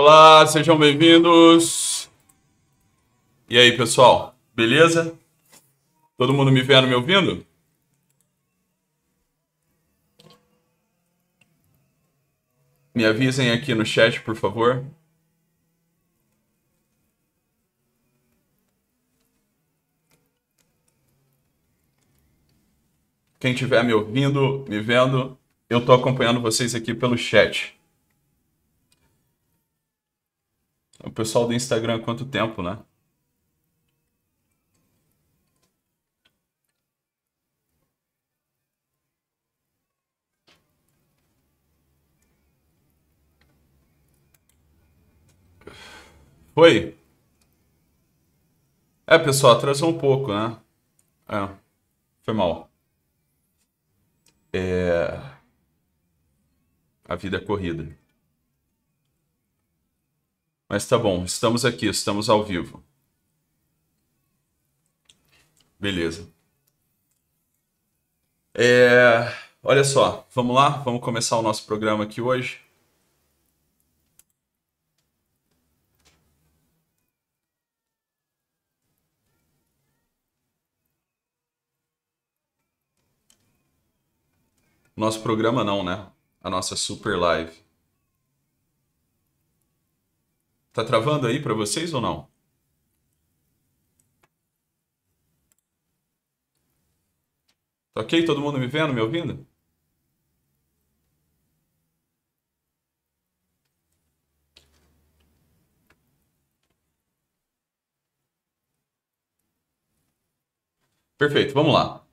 Olá, sejam bem-vindos. E aí, pessoal, beleza? Todo mundo me vendo, me ouvindo? Me avisem aqui no chat, por favor. Quem estiver me ouvindo, me vendo, eu estou acompanhando vocês aqui pelo chat. O pessoal do Instagram há quanto tempo, né? Oi. É, pessoal, atrasou um pouco, né? É, foi mal. É... A vida é corrida. Mas tá bom, estamos aqui, estamos ao vivo. Beleza. É, olha só, vamos lá, vamos começar o nosso programa aqui hoje. Nosso programa não, né? A nossa super live. Tá travando aí para vocês ou não? Tá ok? Todo mundo me vendo, me ouvindo? Perfeito, vamos lá.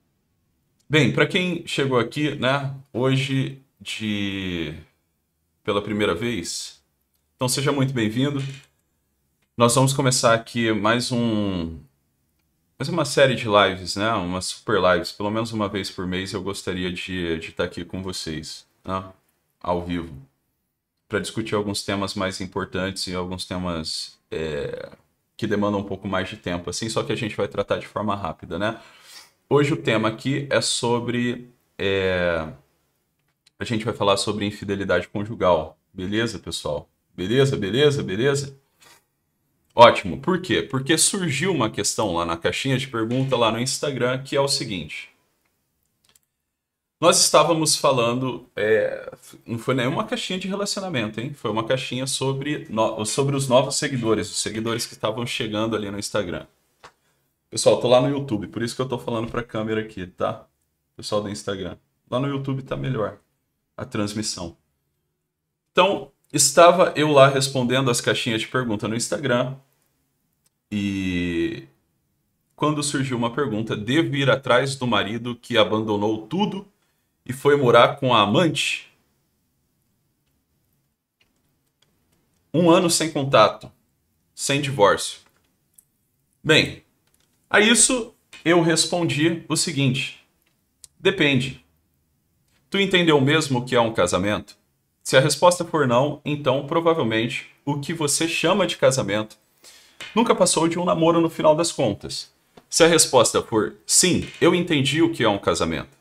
Bem, para quem chegou aqui, né, hoje de pela primeira vez, então seja muito bem-vindo. Nós vamos começar aqui mais um mais uma série de lives, né? Uma super lives, pelo menos uma vez por mês eu gostaria de, de estar aqui com vocês, né? ao vivo, para discutir alguns temas mais importantes e alguns temas é, que demandam um pouco mais de tempo, assim, só que a gente vai tratar de forma rápida, né? Hoje o tema aqui é sobre. É... A gente vai falar sobre infidelidade conjugal, beleza, pessoal? Beleza, beleza, beleza? Ótimo. Por quê? Porque surgiu uma questão lá na caixinha de pergunta lá no Instagram que é o seguinte. Nós estávamos falando, é, não foi nenhuma caixinha de relacionamento, hein? Foi uma caixinha sobre, no, sobre os novos seguidores, os seguidores que estavam chegando ali no Instagram. Pessoal, tô lá no YouTube, por isso que eu tô falando pra câmera aqui, tá? Pessoal do Instagram. Lá no YouTube tá melhor a transmissão. Então, Estava eu lá respondendo as caixinhas de pergunta no Instagram e quando surgiu uma pergunta, devo ir atrás do marido que abandonou tudo e foi morar com a amante? Um ano sem contato, sem divórcio. Bem, a isso eu respondi o seguinte: depende. Tu entendeu mesmo o que é um casamento? Se a resposta for não, então provavelmente o que você chama de casamento nunca passou de um namoro no final das contas. Se a resposta for sim, eu entendi o que é um casamento.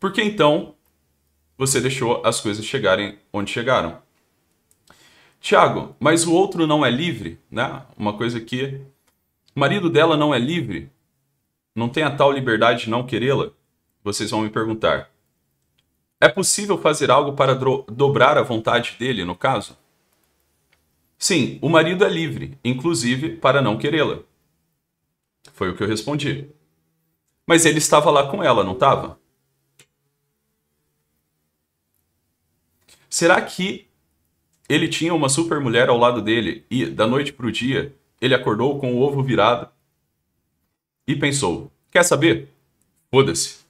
Por que então você deixou as coisas chegarem onde chegaram? Tiago, mas o outro não é livre, né? Uma coisa que o marido dela não é livre, não tem a tal liberdade de não querê-la? Vocês vão me perguntar. É possível fazer algo para dobrar a vontade dele, no caso? Sim, o marido é livre, inclusive para não querê-la. Foi o que eu respondi. Mas ele estava lá com ela, não estava? Será que ele tinha uma super mulher ao lado dele e, da noite para o dia, ele acordou com o ovo virado e pensou: quer saber? Foda-se.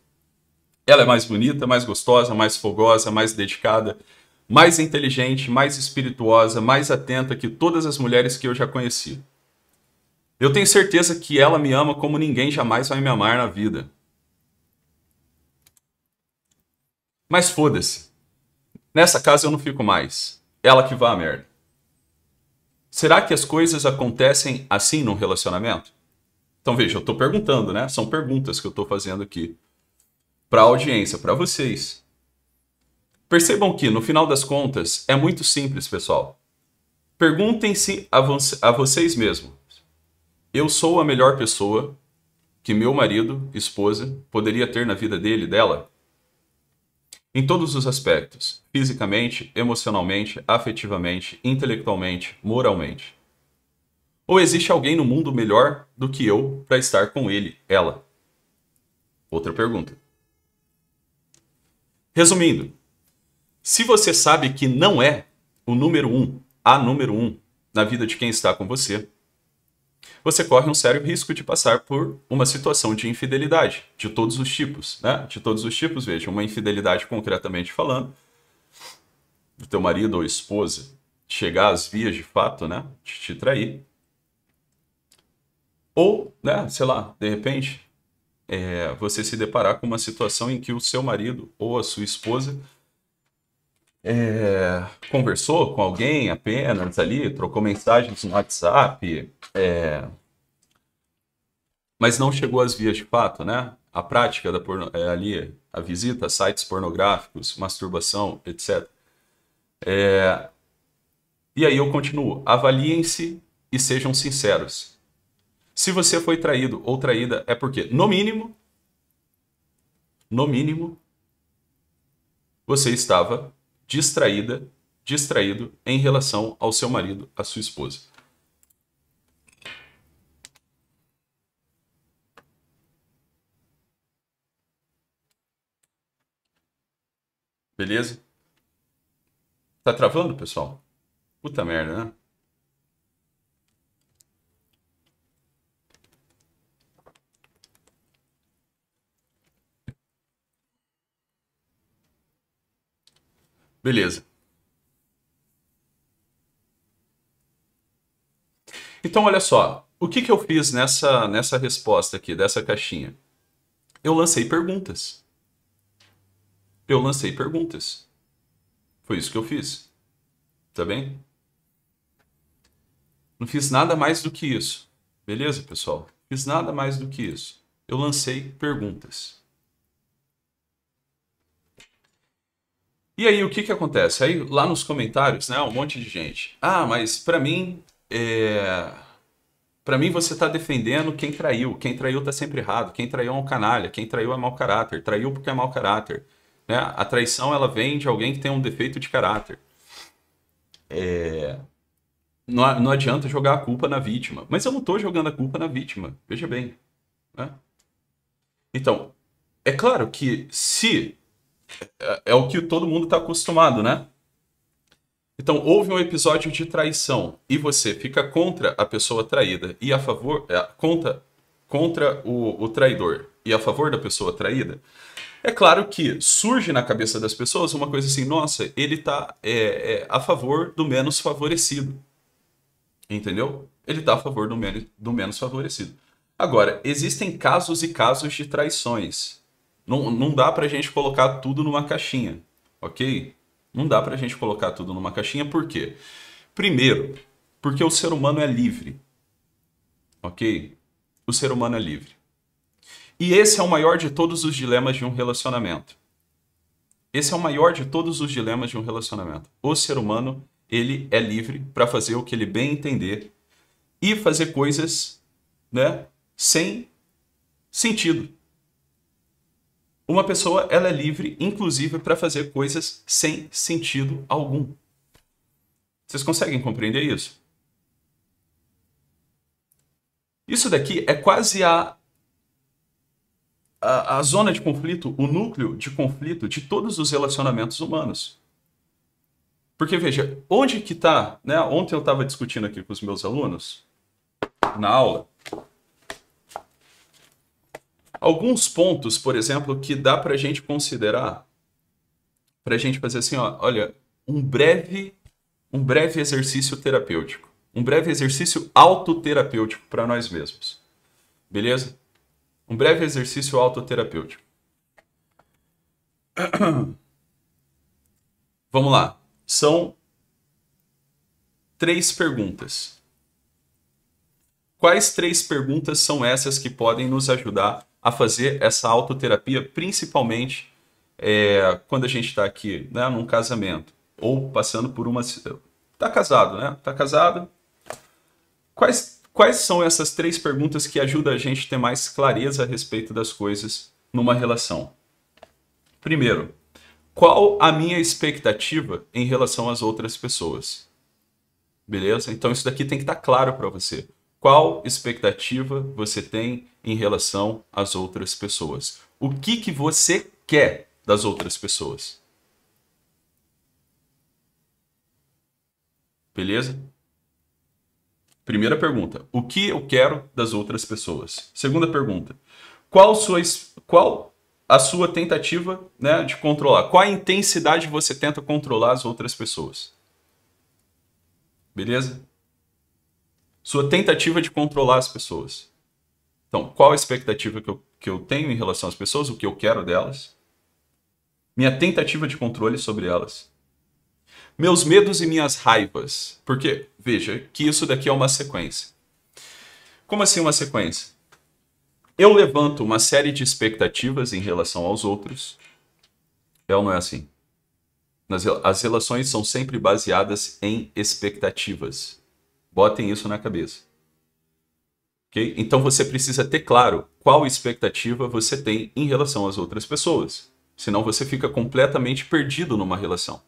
Ela é mais bonita, mais gostosa, mais fogosa, mais dedicada, mais inteligente, mais espirituosa, mais atenta que todas as mulheres que eu já conheci. Eu tenho certeza que ela me ama como ninguém jamais vai me amar na vida. Mas foda-se. Nessa casa eu não fico mais. Ela que vá à merda. Será que as coisas acontecem assim num relacionamento? Então veja, eu estou perguntando, né? São perguntas que eu estou fazendo aqui para a audiência, para vocês. Percebam que, no final das contas, é muito simples, pessoal. Perguntem-se a, vo a vocês mesmos: eu sou a melhor pessoa que meu marido, esposa, poderia ter na vida dele, dela? Em todos os aspectos: fisicamente, emocionalmente, afetivamente, intelectualmente, moralmente. Ou existe alguém no mundo melhor do que eu para estar com ele, ela? Outra pergunta. Resumindo, se você sabe que não é o número um, a número um na vida de quem está com você, você corre um sério risco de passar por uma situação de infidelidade de todos os tipos, né? De todos os tipos, veja, uma infidelidade concretamente falando, do teu marido ou esposa chegar às vias de fato, né? De te trair. Ou, né, sei lá, de repente, é, você se deparar com uma situação em que o seu marido ou a sua esposa é, conversou com alguém apenas ali, trocou mensagens no WhatsApp, é, mas não chegou às vias de fato, né? A prática da porno, é, ali, a visita a sites pornográficos, masturbação, etc. É, e aí eu continuo. Avaliem-se e sejam sinceros. Se você foi traído ou traída, é porque, no mínimo, no mínimo, você estava distraída, distraído em relação ao seu marido, à sua esposa. Beleza? Tá travando, pessoal? Puta merda, né? Beleza. Então, olha só, o que, que eu fiz nessa, nessa resposta aqui, dessa caixinha? Eu lancei perguntas. Eu lancei perguntas. Foi isso que eu fiz. Tá bem? Não fiz nada mais do que isso. Beleza, pessoal? Fiz nada mais do que isso. Eu lancei perguntas. E aí, o que que acontece? Aí, lá nos comentários, né, um monte de gente. Ah, mas para mim, é... para mim você tá defendendo quem traiu. Quem traiu tá sempre errado. Quem traiu é um canalha. Quem traiu é mau caráter. Traiu porque é mau caráter. Né? A traição, ela vem de alguém que tem um defeito de caráter. É... Não, não adianta jogar a culpa na vítima. Mas eu não tô jogando a culpa na vítima. Veja bem. Né? Então, é claro que se é, é o que todo mundo está acostumado, né? Então, houve um episódio de traição e você fica contra a pessoa traída e a favor. É, contra, contra o, o traidor e a favor da pessoa traída. É claro que surge na cabeça das pessoas uma coisa assim: nossa, ele está é, é, a favor do menos favorecido. Entendeu? Ele está a favor do, men do menos favorecido. Agora, existem casos e casos de traições. Não, não dá para a gente colocar tudo numa caixinha, ok? Não dá para a gente colocar tudo numa caixinha, por quê? Primeiro, porque o ser humano é livre, ok? O ser humano é livre. E esse é o maior de todos os dilemas de um relacionamento. Esse é o maior de todos os dilemas de um relacionamento. O ser humano, ele é livre para fazer o que ele bem entender e fazer coisas, né, sem sentido uma pessoa ela é livre, inclusive, para fazer coisas sem sentido algum. Vocês conseguem compreender isso? Isso daqui é quase a, a, a, zona de conflito, o núcleo de conflito de todos os relacionamentos humanos. Porque veja, onde que está, né? Ontem eu estava discutindo aqui com os meus alunos na aula Alguns pontos, por exemplo, que dá para a gente considerar, para a gente fazer assim, ó, olha, um breve, um breve exercício terapêutico, um breve exercício autoterapêutico para nós mesmos, beleza? Um breve exercício autoterapêutico. Vamos lá. São três perguntas. Quais três perguntas são essas que podem nos ajudar a fazer essa autoterapia, principalmente é, quando a gente está aqui, né, num casamento ou passando por uma. Está casado, né? Está casado. Quais, quais são essas três perguntas que ajudam a gente a ter mais clareza a respeito das coisas numa relação? Primeiro, qual a minha expectativa em relação às outras pessoas? Beleza? Então isso daqui tem que estar tá claro para você qual expectativa você tem em relação às outras pessoas. O que, que você quer das outras pessoas? Beleza? Primeira pergunta: O que eu quero das outras pessoas? Segunda pergunta: Qual, sua, qual a sua tentativa né, de controlar? Qual a intensidade você tenta controlar as outras pessoas? Beleza? sua tentativa de controlar as pessoas. Então, qual a expectativa que eu, que eu tenho em relação às pessoas, o que eu quero delas, minha tentativa de controle sobre elas, meus medos e minhas raivas. Porque, veja, que isso daqui é uma sequência. Como assim uma sequência? Eu levanto uma série de expectativas em relação aos outros. É ou não é assim? as relações são sempre baseadas em expectativas. Botem isso na cabeça. Okay? Então você precisa ter claro qual expectativa você tem em relação às outras pessoas. Senão você fica completamente perdido numa relação.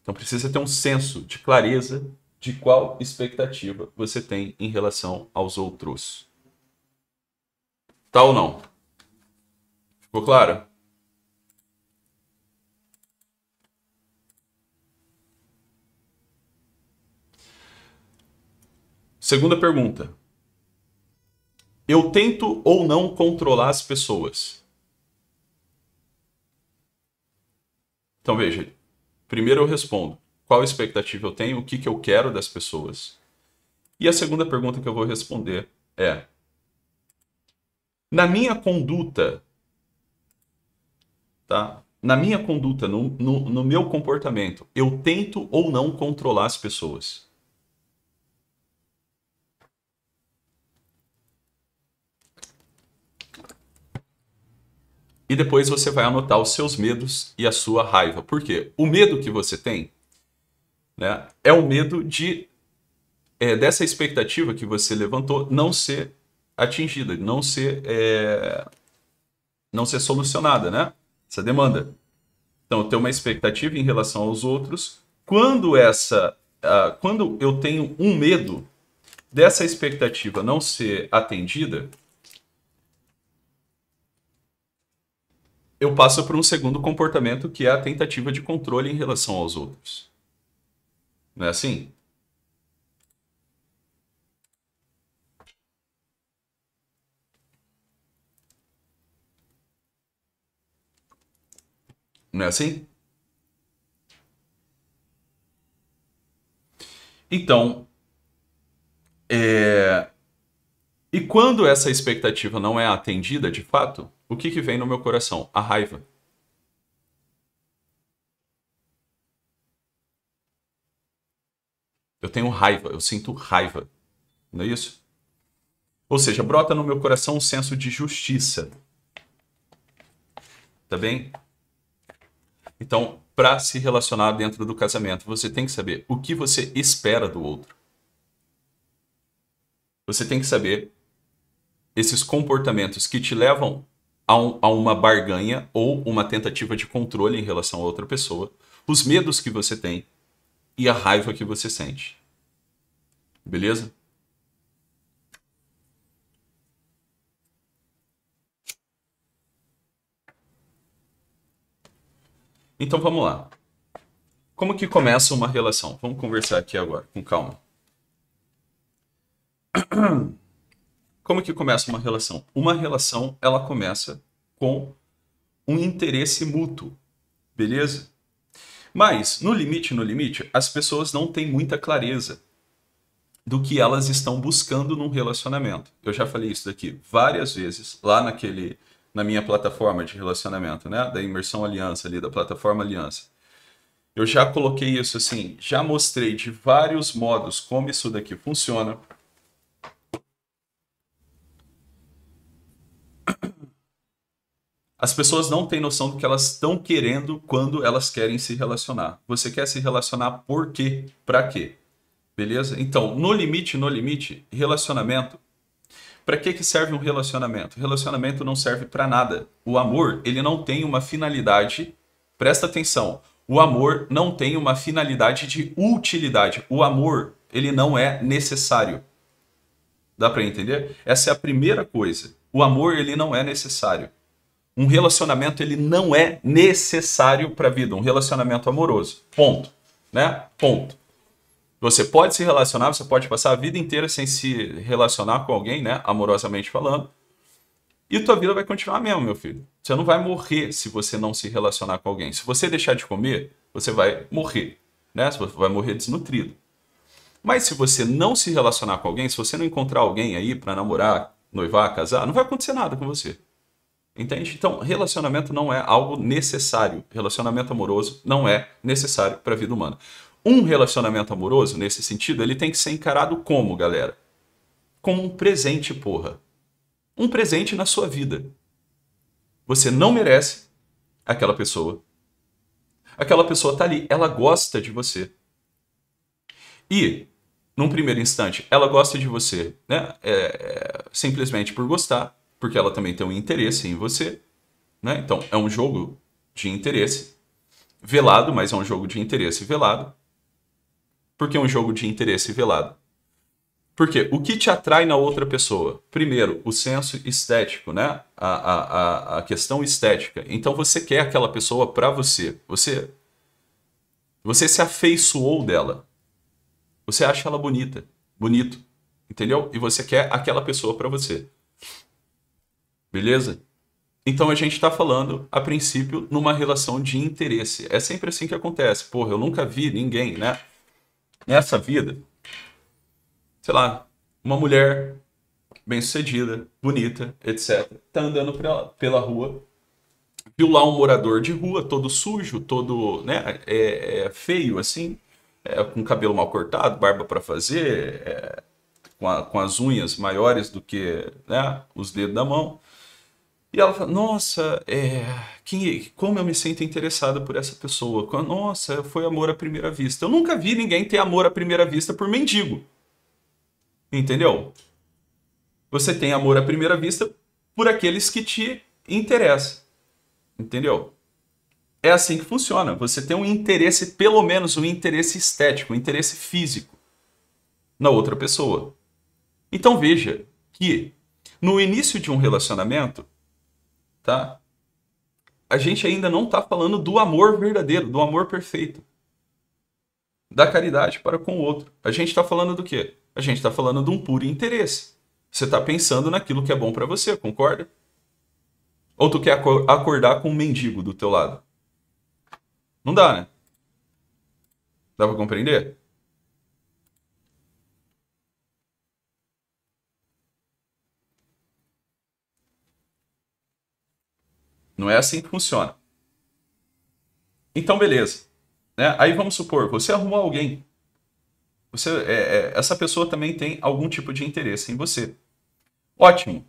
Então precisa ter um senso de clareza de qual expectativa você tem em relação aos outros. Tá ou não? Ficou claro? Segunda pergunta. Eu tento ou não controlar as pessoas? Então veja, primeiro eu respondo qual expectativa eu tenho, o que, que eu quero das pessoas. E a segunda pergunta que eu vou responder é: na minha conduta, tá? Na minha conduta, no, no, no meu comportamento, eu tento ou não controlar as pessoas? e depois você vai anotar os seus medos e a sua raiva. Por quê? O medo que você tem né, é o medo de é, dessa expectativa que você levantou não ser atingida, não ser é, não ser solucionada, né? Essa demanda. Então, eu tenho uma expectativa em relação aos outros. Quando essa, uh, quando eu tenho um medo dessa expectativa não ser atendida, eu passo para um segundo comportamento que é a tentativa de controle em relação aos outros. Não é assim? Não é assim? Então, é... e quando essa expectativa não é atendida de fato, o que, que vem no meu coração? A raiva. Eu tenho raiva, eu sinto raiva. Não é isso? Ou seja, brota no meu coração um senso de justiça. Tá bem? Então, para se relacionar dentro do casamento, você tem que saber o que você espera do outro. Você tem que saber esses comportamentos que te levam a, um, a uma barganha ou uma tentativa de controle em relação a outra pessoa, os medos que você tem e a raiva que você sente. Beleza? Então vamos lá. Como que começa uma relação? Vamos conversar aqui agora, com calma. Como que começa uma relação? Uma relação, ela começa com um interesse mútuo, beleza? Mas, no limite, no limite, as pessoas não têm muita clareza do que elas estão buscando num relacionamento. Eu já falei isso daqui várias vezes lá naquele na minha plataforma de relacionamento, né, da imersão aliança ali da plataforma aliança. Eu já coloquei isso assim, já mostrei de vários modos como isso daqui funciona As pessoas não têm noção do que elas estão querendo quando elas querem se relacionar. Você quer se relacionar por quê? Para quê? Beleza? Então, no limite, no limite, relacionamento. Para que que serve um relacionamento? Relacionamento não serve para nada. O amor, ele não tem uma finalidade. Presta atenção. O amor não tem uma finalidade de utilidade. O amor, ele não é necessário. Dá para entender? Essa é a primeira coisa. O amor ele não é necessário. Um relacionamento ele não é necessário para a vida, um relacionamento amoroso. Ponto, né? Ponto. Você pode se relacionar, você pode passar a vida inteira sem se relacionar com alguém, né, amorosamente falando. E tua vida vai continuar mesmo, meu filho. Você não vai morrer se você não se relacionar com alguém. Se você deixar de comer, você vai morrer, né? Você vai morrer desnutrido. Mas se você não se relacionar com alguém, se você não encontrar alguém aí para namorar, noivar, casar, não vai acontecer nada com você. Entende? Então, relacionamento não é algo necessário. Relacionamento amoroso não é necessário para a vida humana. Um relacionamento amoroso, nesse sentido, ele tem que ser encarado como, galera? Como um presente, porra. Um presente na sua vida. Você não merece aquela pessoa. Aquela pessoa tá ali, ela gosta de você. E num primeiro instante, ela gosta de você, né? É, é, simplesmente por gostar, porque ela também tem um interesse em você, né? Então, é um jogo de interesse velado, mas é um jogo de interesse velado. Por que um jogo de interesse velado? Porque o que te atrai na outra pessoa? Primeiro, o senso estético, né? A, a, a, a questão estética. Então você quer aquela pessoa para você. Você você se afeiçoou dela. Você acha ela bonita, bonito, entendeu? E você quer aquela pessoa para você. Beleza? Então a gente está falando, a princípio, numa relação de interesse. É sempre assim que acontece. Porra, eu nunca vi ninguém, né? Nessa vida, sei lá, uma mulher bem-sucedida, bonita, etc. Tá andando pela, pela rua, viu lá um morador de rua, todo sujo, todo né, é, é feio, assim é, com cabelo mal cortado, barba para fazer, é, com, a, com, as unhas maiores do que né, os dedos da mão. E ela fala, nossa, é, quem, como eu me sinto interessada por essa pessoa. Nossa, foi amor à primeira vista. Eu nunca vi ninguém ter amor à primeira vista por mendigo. Entendeu? Você tem amor à primeira vista por aqueles que te interessam. Entendeu? é assim que funciona. Você tem um interesse, pelo menos um interesse estético, um interesse físico na outra pessoa. Então veja que no início de um relacionamento, tá? A gente ainda não está falando do amor verdadeiro, do amor perfeito. Da caridade para com o outro. A gente está falando do quê? A gente está falando de um puro interesse. Você está pensando naquilo que é bom para você, concorda? Ou tu quer acordar com um mendigo do teu lado? Não dá, né? Dá para compreender? Não é assim que funciona. Então, beleza. Né? Aí vamos supor, você arrumou alguém. Você, é, é, essa pessoa também tem algum tipo de interesse em você. Ótimo.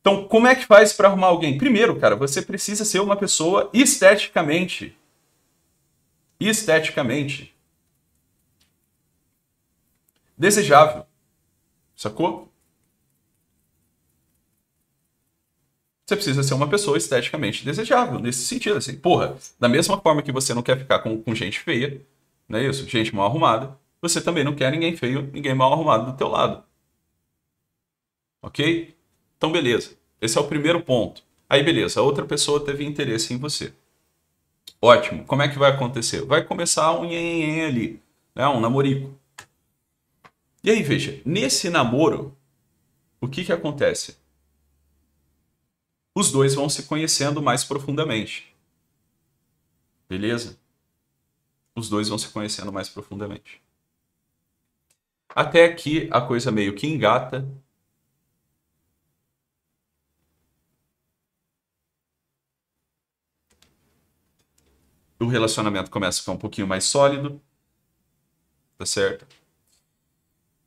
Então, como é que faz para arrumar alguém? Primeiro, cara, você precisa ser uma pessoa esteticamente. Esteticamente. Desejável. Sacou? Você precisa ser uma pessoa esteticamente desejável, nesse sentido, assim. Porra, da mesma forma que você não quer ficar com, com gente feia, não é isso? Gente mal arrumada, você também não quer ninguém feio, ninguém mal arrumado do teu lado. Ok? Então, beleza. Esse é o primeiro ponto. Aí, beleza, a outra pessoa teve interesse em você. Ótimo. Como é que vai acontecer? Vai começar um nhenhenhen ali, né? um namorico. E aí, veja, nesse namoro, o que, que acontece? Os dois vão se conhecendo mais profundamente. Beleza? Os dois vão se conhecendo mais profundamente. Até aqui a coisa meio que engata, o relacionamento começa a ficar um pouquinho mais sólido, tá certo?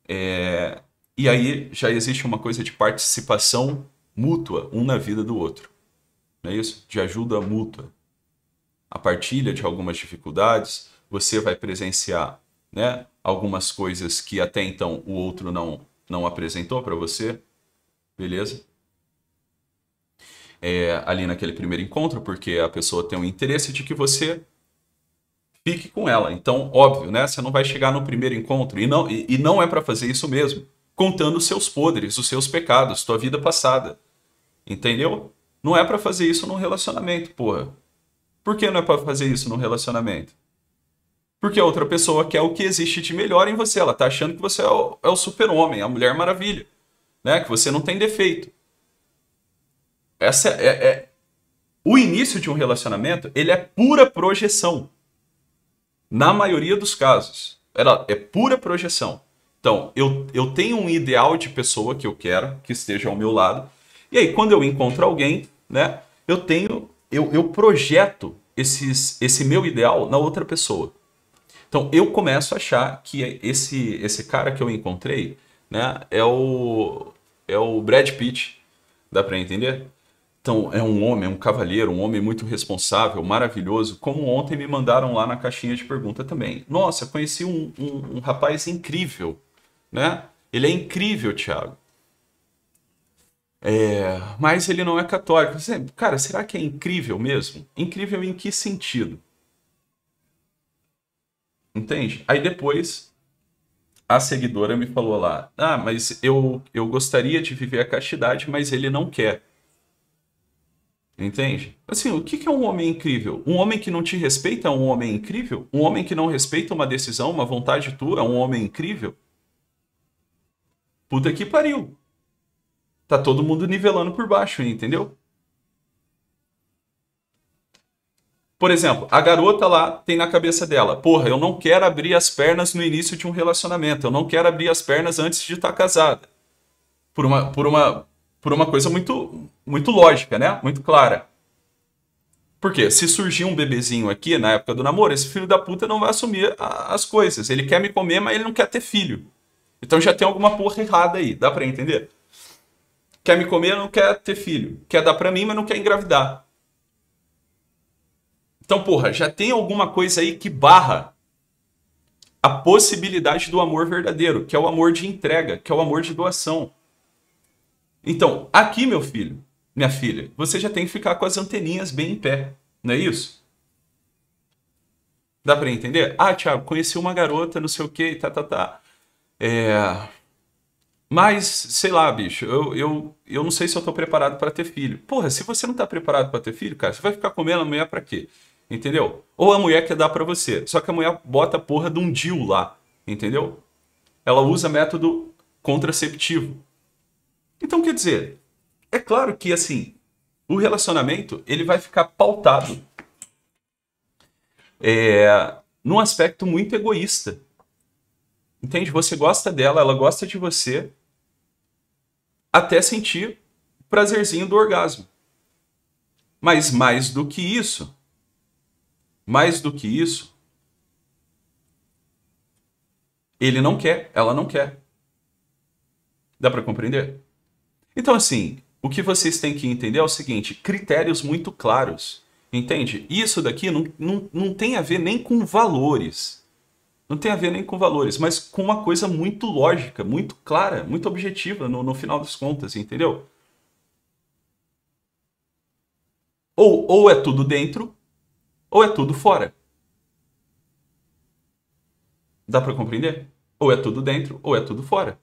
É, e aí já existe uma coisa de participação mútua, um na vida do outro, não é isso? De ajuda mútua. A partilha de algumas dificuldades, você vai presenciar né, algumas coisas que até então o outro não, não apresentou para você, beleza? é, ali naquele primeiro encontro, porque a pessoa tem um interesse de que você fique com ela. Então, óbvio, né? Você não vai chegar no primeiro encontro e não, e, e não é para fazer isso mesmo, contando os seus podres, os seus pecados, tua vida passada. Entendeu? Não é para fazer isso num relacionamento, porra. Por que não é para fazer isso num relacionamento? Porque a outra pessoa quer o que existe de melhor em você. Ela tá achando que você é o, é o super-homem, a mulher maravilha, né? Que você não tem defeito. Essa é, é, é, o início de um relacionamento, ele é pura projeção. Na maioria dos casos, ela é pura projeção. Então, eu, eu tenho um ideal de pessoa que eu quero que esteja ao meu lado. E aí, quando eu encontro alguém, né, eu tenho, eu, eu projeto esses, esse meu ideal na outra pessoa. Então, eu começo a achar que esse, esse cara que eu encontrei, né, é o, é o Brad Pitt. Dá para entender? Então, é um homem, é um cavalheiro, um homem muito responsável, maravilhoso. Como ontem me mandaram lá na caixinha de pergunta também. Nossa, conheci um, um, um rapaz incrível, né? Ele é incrível, Tiago. É, mas ele não é católico. Cara, será que é incrível mesmo? Incrível em que sentido? Entende? Aí depois a seguidora me falou lá: Ah, mas eu, eu gostaria de viver a castidade, mas ele não quer. Entende? Assim, o que é um homem incrível? Um homem que não te respeita é um homem incrível? Um homem que não respeita uma decisão, uma vontade tua é um homem incrível? Puta que pariu. Tá todo mundo nivelando por baixo, entendeu? Por exemplo, a garota lá tem na cabeça dela: porra, eu não quero abrir as pernas no início de um relacionamento, eu não quero abrir as pernas antes de estar tá casada. Por uma, por uma, por uma coisa muito, muito lógica, né? Muito clara. Porque se surgir um bebezinho aqui na época do namoro, esse filho da puta não vai assumir a, as coisas. Ele quer me comer, mas ele não quer ter filho. Então já tem alguma porra errada aí, dá para entender? Quer me comer, não quer ter filho. Quer dar para mim, mas não quer engravidar. Então, porra, já tem alguma coisa aí que barra a possibilidade do amor verdadeiro, que é o amor de entrega, que é o amor de doação. Então, aqui, meu filho, minha filha, você já tem que ficar com as anteninhas bem em pé, não é isso? Dá para entender? Ah, Thiago, conheci uma garota, não sei o que, tá, tá, tá. É... Mas, sei lá, bicho, eu, eu, eu não sei se eu tô preparado para ter filho. Porra, se você não tá preparado para ter filho, cara, você vai ficar comendo a mulher para quê? Entendeu? Ou a mulher quer dar para você, só que a mulher bota a porra de um deal lá, entendeu? Ela usa método contraceptivo. Então, quer dizer, é claro que, assim, o relacionamento ele vai ficar pautado é, num aspecto muito egoísta. Entende? Você gosta dela, ela gosta de você, até sentir o prazerzinho do orgasmo. Mas mais do que isso, mais do que isso, ele não quer, ela não quer. Dá para compreender? Então, assim, o que vocês têm que entender é o seguinte: critérios muito claros. Entende? Isso daqui não, não, não tem a ver nem com valores. Não tem a ver nem com valores, mas com uma coisa muito lógica, muito clara, muito objetiva no, no final das contas, entendeu? Ou, ou é tudo dentro, ou é tudo fora. Dá para compreender? Ou é tudo dentro, ou é tudo fora.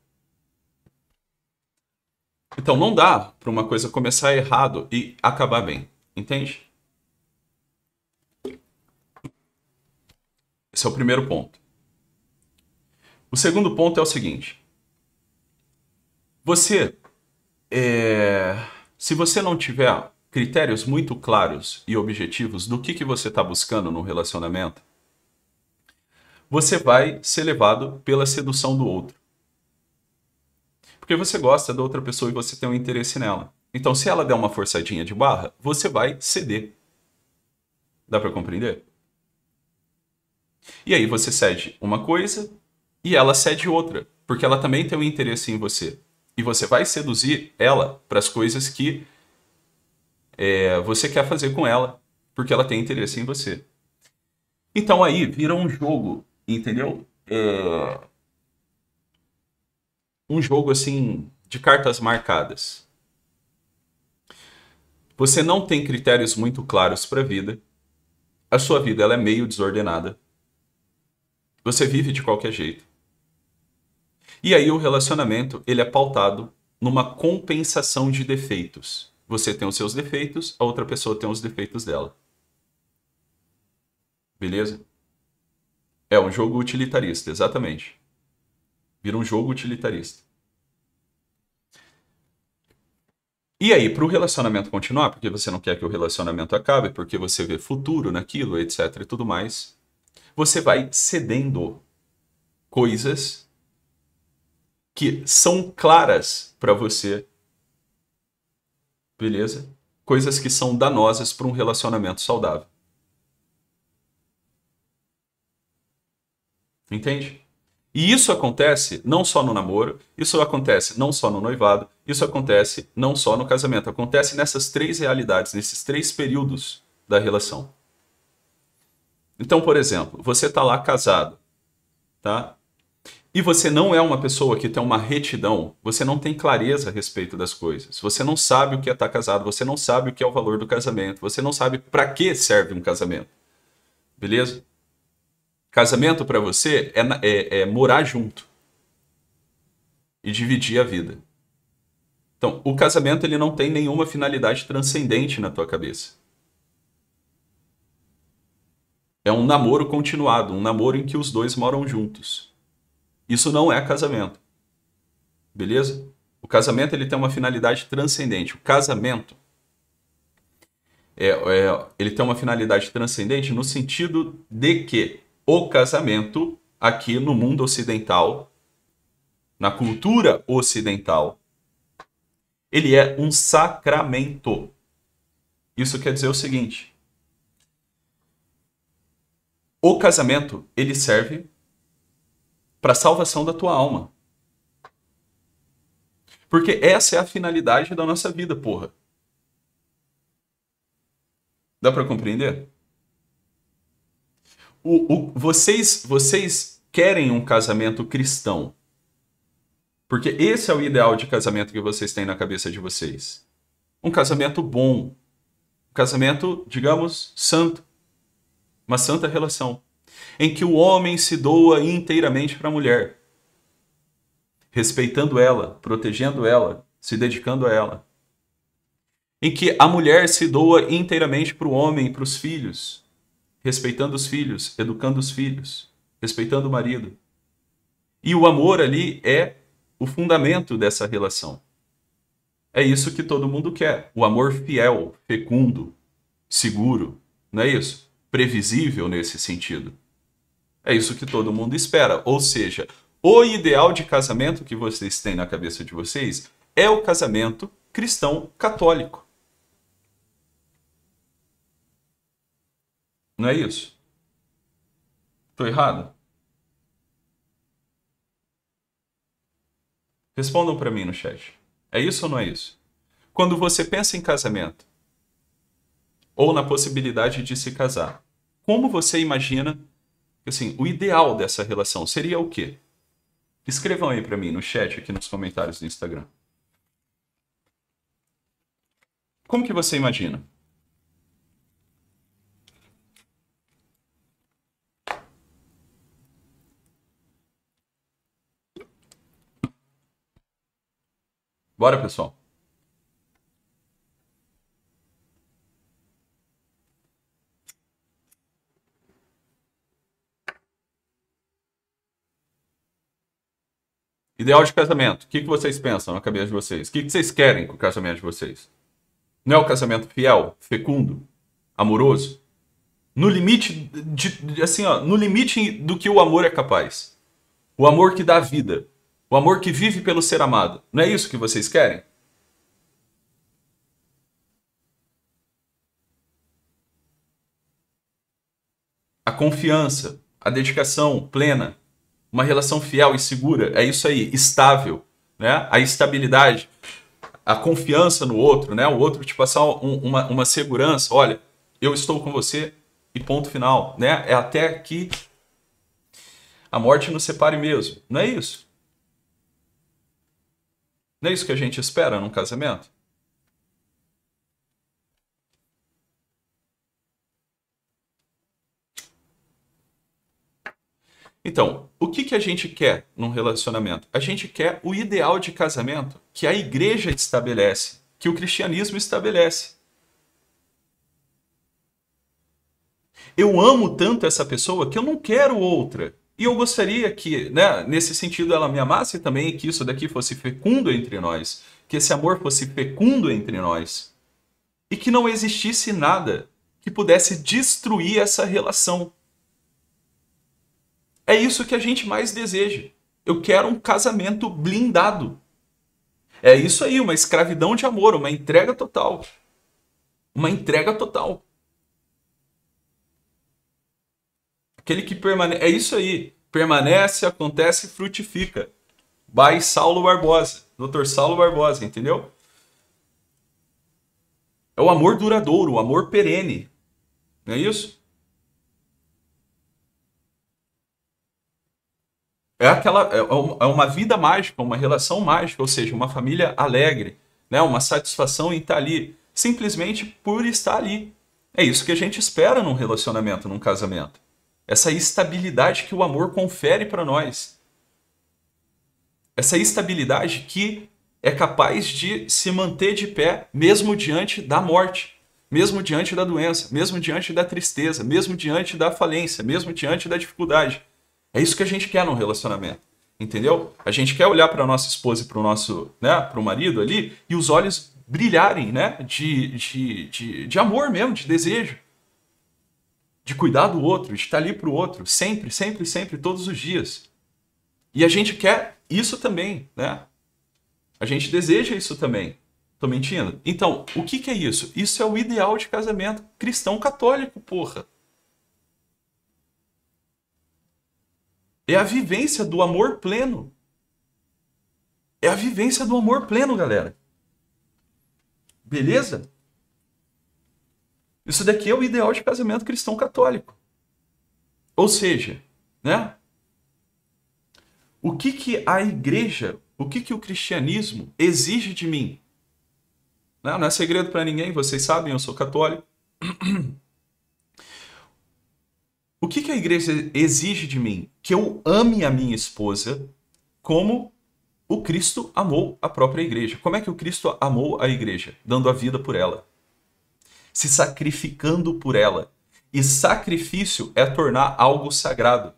Então não dá para uma coisa começar errado e acabar bem, entende? Esse é o primeiro ponto. O segundo ponto é o seguinte: você, é, se você não tiver critérios muito claros e objetivos do que, que você está buscando no relacionamento, você vai ser levado pela sedução do outro porque você gosta da outra pessoa e você tem um interesse nela. Então, se ela der uma forçadinha de barra, você vai ceder. Dá para compreender? E aí você cede uma coisa e ela cede outra, porque ela também tem um interesse em você. E você vai seduzir ela para as coisas que é, você quer fazer com ela, porque ela tem interesse em você. Então aí vira um jogo, entendeu? É um jogo assim de cartas marcadas. Você não tem critérios muito claros para a vida. A sua vida ela é meio desordenada. Você vive de qualquer jeito. E aí o relacionamento ele é pautado numa compensação de defeitos. Você tem os seus defeitos, a outra pessoa tem os defeitos dela. Beleza? É um jogo utilitarista, exatamente. Vira um jogo utilitarista. E aí, para o relacionamento continuar, porque você não quer que o relacionamento acabe, porque você vê futuro naquilo, etc e tudo mais, você vai cedendo coisas que são claras para você. Beleza? Coisas que são danosas para um relacionamento saudável. Entende? E isso acontece não só no namoro, isso acontece não só no noivado, isso acontece não só no casamento, acontece nessas três realidades, nesses três períodos da relação. Então, por exemplo, você está lá casado, tá? E você não é uma pessoa que tem uma retidão, você não tem clareza a respeito das coisas, você não sabe o que é estar tá casado, você não sabe o que é o valor do casamento, você não sabe para que serve um casamento. Beleza? Casamento para você é, é, é morar junto e dividir a vida. Então, o casamento ele não tem nenhuma finalidade transcendente na tua cabeça. É um namoro continuado, um namoro em que os dois moram juntos. Isso não é casamento. Beleza? O casamento ele tem uma finalidade transcendente. O casamento é, é ele tem uma finalidade transcendente no sentido de que o casamento aqui no mundo ocidental, na cultura ocidental, ele é um sacramento. Isso quer dizer o seguinte: o casamento ele serve para a salvação da tua alma. Porque essa é a finalidade da nossa vida, porra. Dá para compreender? o, o, vocês, vocês querem um casamento cristão. Porque esse é o ideal de casamento que vocês têm na cabeça de vocês. Um casamento bom. Um casamento, digamos, santo. Uma santa relação. Em que o homem se doa inteiramente para a mulher. Respeitando ela, protegendo ela, se dedicando a ela. Em que a mulher se doa inteiramente para o homem para os filhos respeitando os filhos, educando os filhos, respeitando o marido. E o amor ali é o fundamento dessa relação. É isso que todo mundo quer: o amor fiel, fecundo, seguro, não é isso? Previsível nesse sentido. É isso que todo mundo espera. Ou seja, o ideal de casamento que vocês têm na cabeça de vocês é o casamento cristão católico. Não é isso? Estou errado? Respondam para mim no chat. É isso ou não é isso? Quando você pensa em casamento ou na possibilidade de se casar, como você imagina assim, o ideal dessa relação seria o quê? Escrevam aí para mim no chat, aqui nos comentários do Instagram. Como que você imagina? Bora, pessoal. Ideal de casamento. O que, que vocês pensam na cabeça de vocês? O que, que vocês querem com o casamento de vocês? Não é o casamento fiel, fecundo, amoroso? No limite de, de, assim, ó, no limite do que o amor é capaz. O amor que dá vida. O amor que vive pelo ser amado. Não é isso que vocês querem? A confiança, a dedicação plena, uma relação fiel e segura, é isso aí, estável, né? A estabilidade, a confiança no outro, né? O outro te passar um, uma, uma segurança, olha, eu estou com você e ponto final, né? É até que a morte nos separe mesmo, não é isso? Não é isso que a gente espera num casamento? Então, o que, que a gente quer num relacionamento? A gente quer o ideal de casamento que a igreja estabelece, que o cristianismo estabelece. Eu amo tanto essa pessoa que eu não quero outra. E eu gostaria que, né, nesse sentido, ela me amasse também e que isso daqui fosse fecundo entre nós, que esse amor fosse fecundo entre nós e que não existisse nada que pudesse destruir essa relação. É isso que a gente mais deseja. Eu quero um casamento blindado. É isso aí, uma escravidão de amor, uma entrega total. Uma entrega total. Aquele que permanece. É isso aí. Permanece, acontece e frutifica. By Saulo Barbosa. Dr. Saulo Barbosa, entendeu? É o amor duradouro, o amor perene. Não é isso? é aquela é, é uma vida mágica, uma relação mágica, ou seja, uma família alegre, né? Uma satisfação em estar tá ali, simplesmente por estar ali. É isso que a gente espera num relacionamento, num casamento essa estabilidade que o amor confere para nós. Essa estabilidade que é capaz de se manter de pé mesmo diante da morte, mesmo diante da doença, mesmo diante da tristeza, mesmo diante da falência, mesmo diante da dificuldade. É isso que a gente quer num relacionamento, entendeu? A gente quer olhar para nossa esposa e para o nosso, né, para o marido ali e os olhos brilharem, né, de, de, de, de amor mesmo, de desejo, de cuidar do outro, de estar ali para o outro, sempre, sempre, sempre, todos os dias. E a gente quer isso também, né? A gente deseja isso também. Tô mentindo? Então, o que, que é isso? Isso é o ideal de casamento cristão católico, porra. É a vivência do amor pleno. É a vivência do amor pleno, galera. Beleza? Isso daqui é o ideal de casamento cristão católico. Ou seja, né? O que que a igreja, o que que o cristianismo exige de mim? Não, né? não é segredo para ninguém, vocês sabem, eu sou católico. O que que a igreja exige de mim? Que eu ame a minha esposa como o Cristo amou a própria igreja. Como é que o Cristo amou a igreja? Dando a vida por ela se sacrificando por ela. E sacrifício é tornar algo sagrado.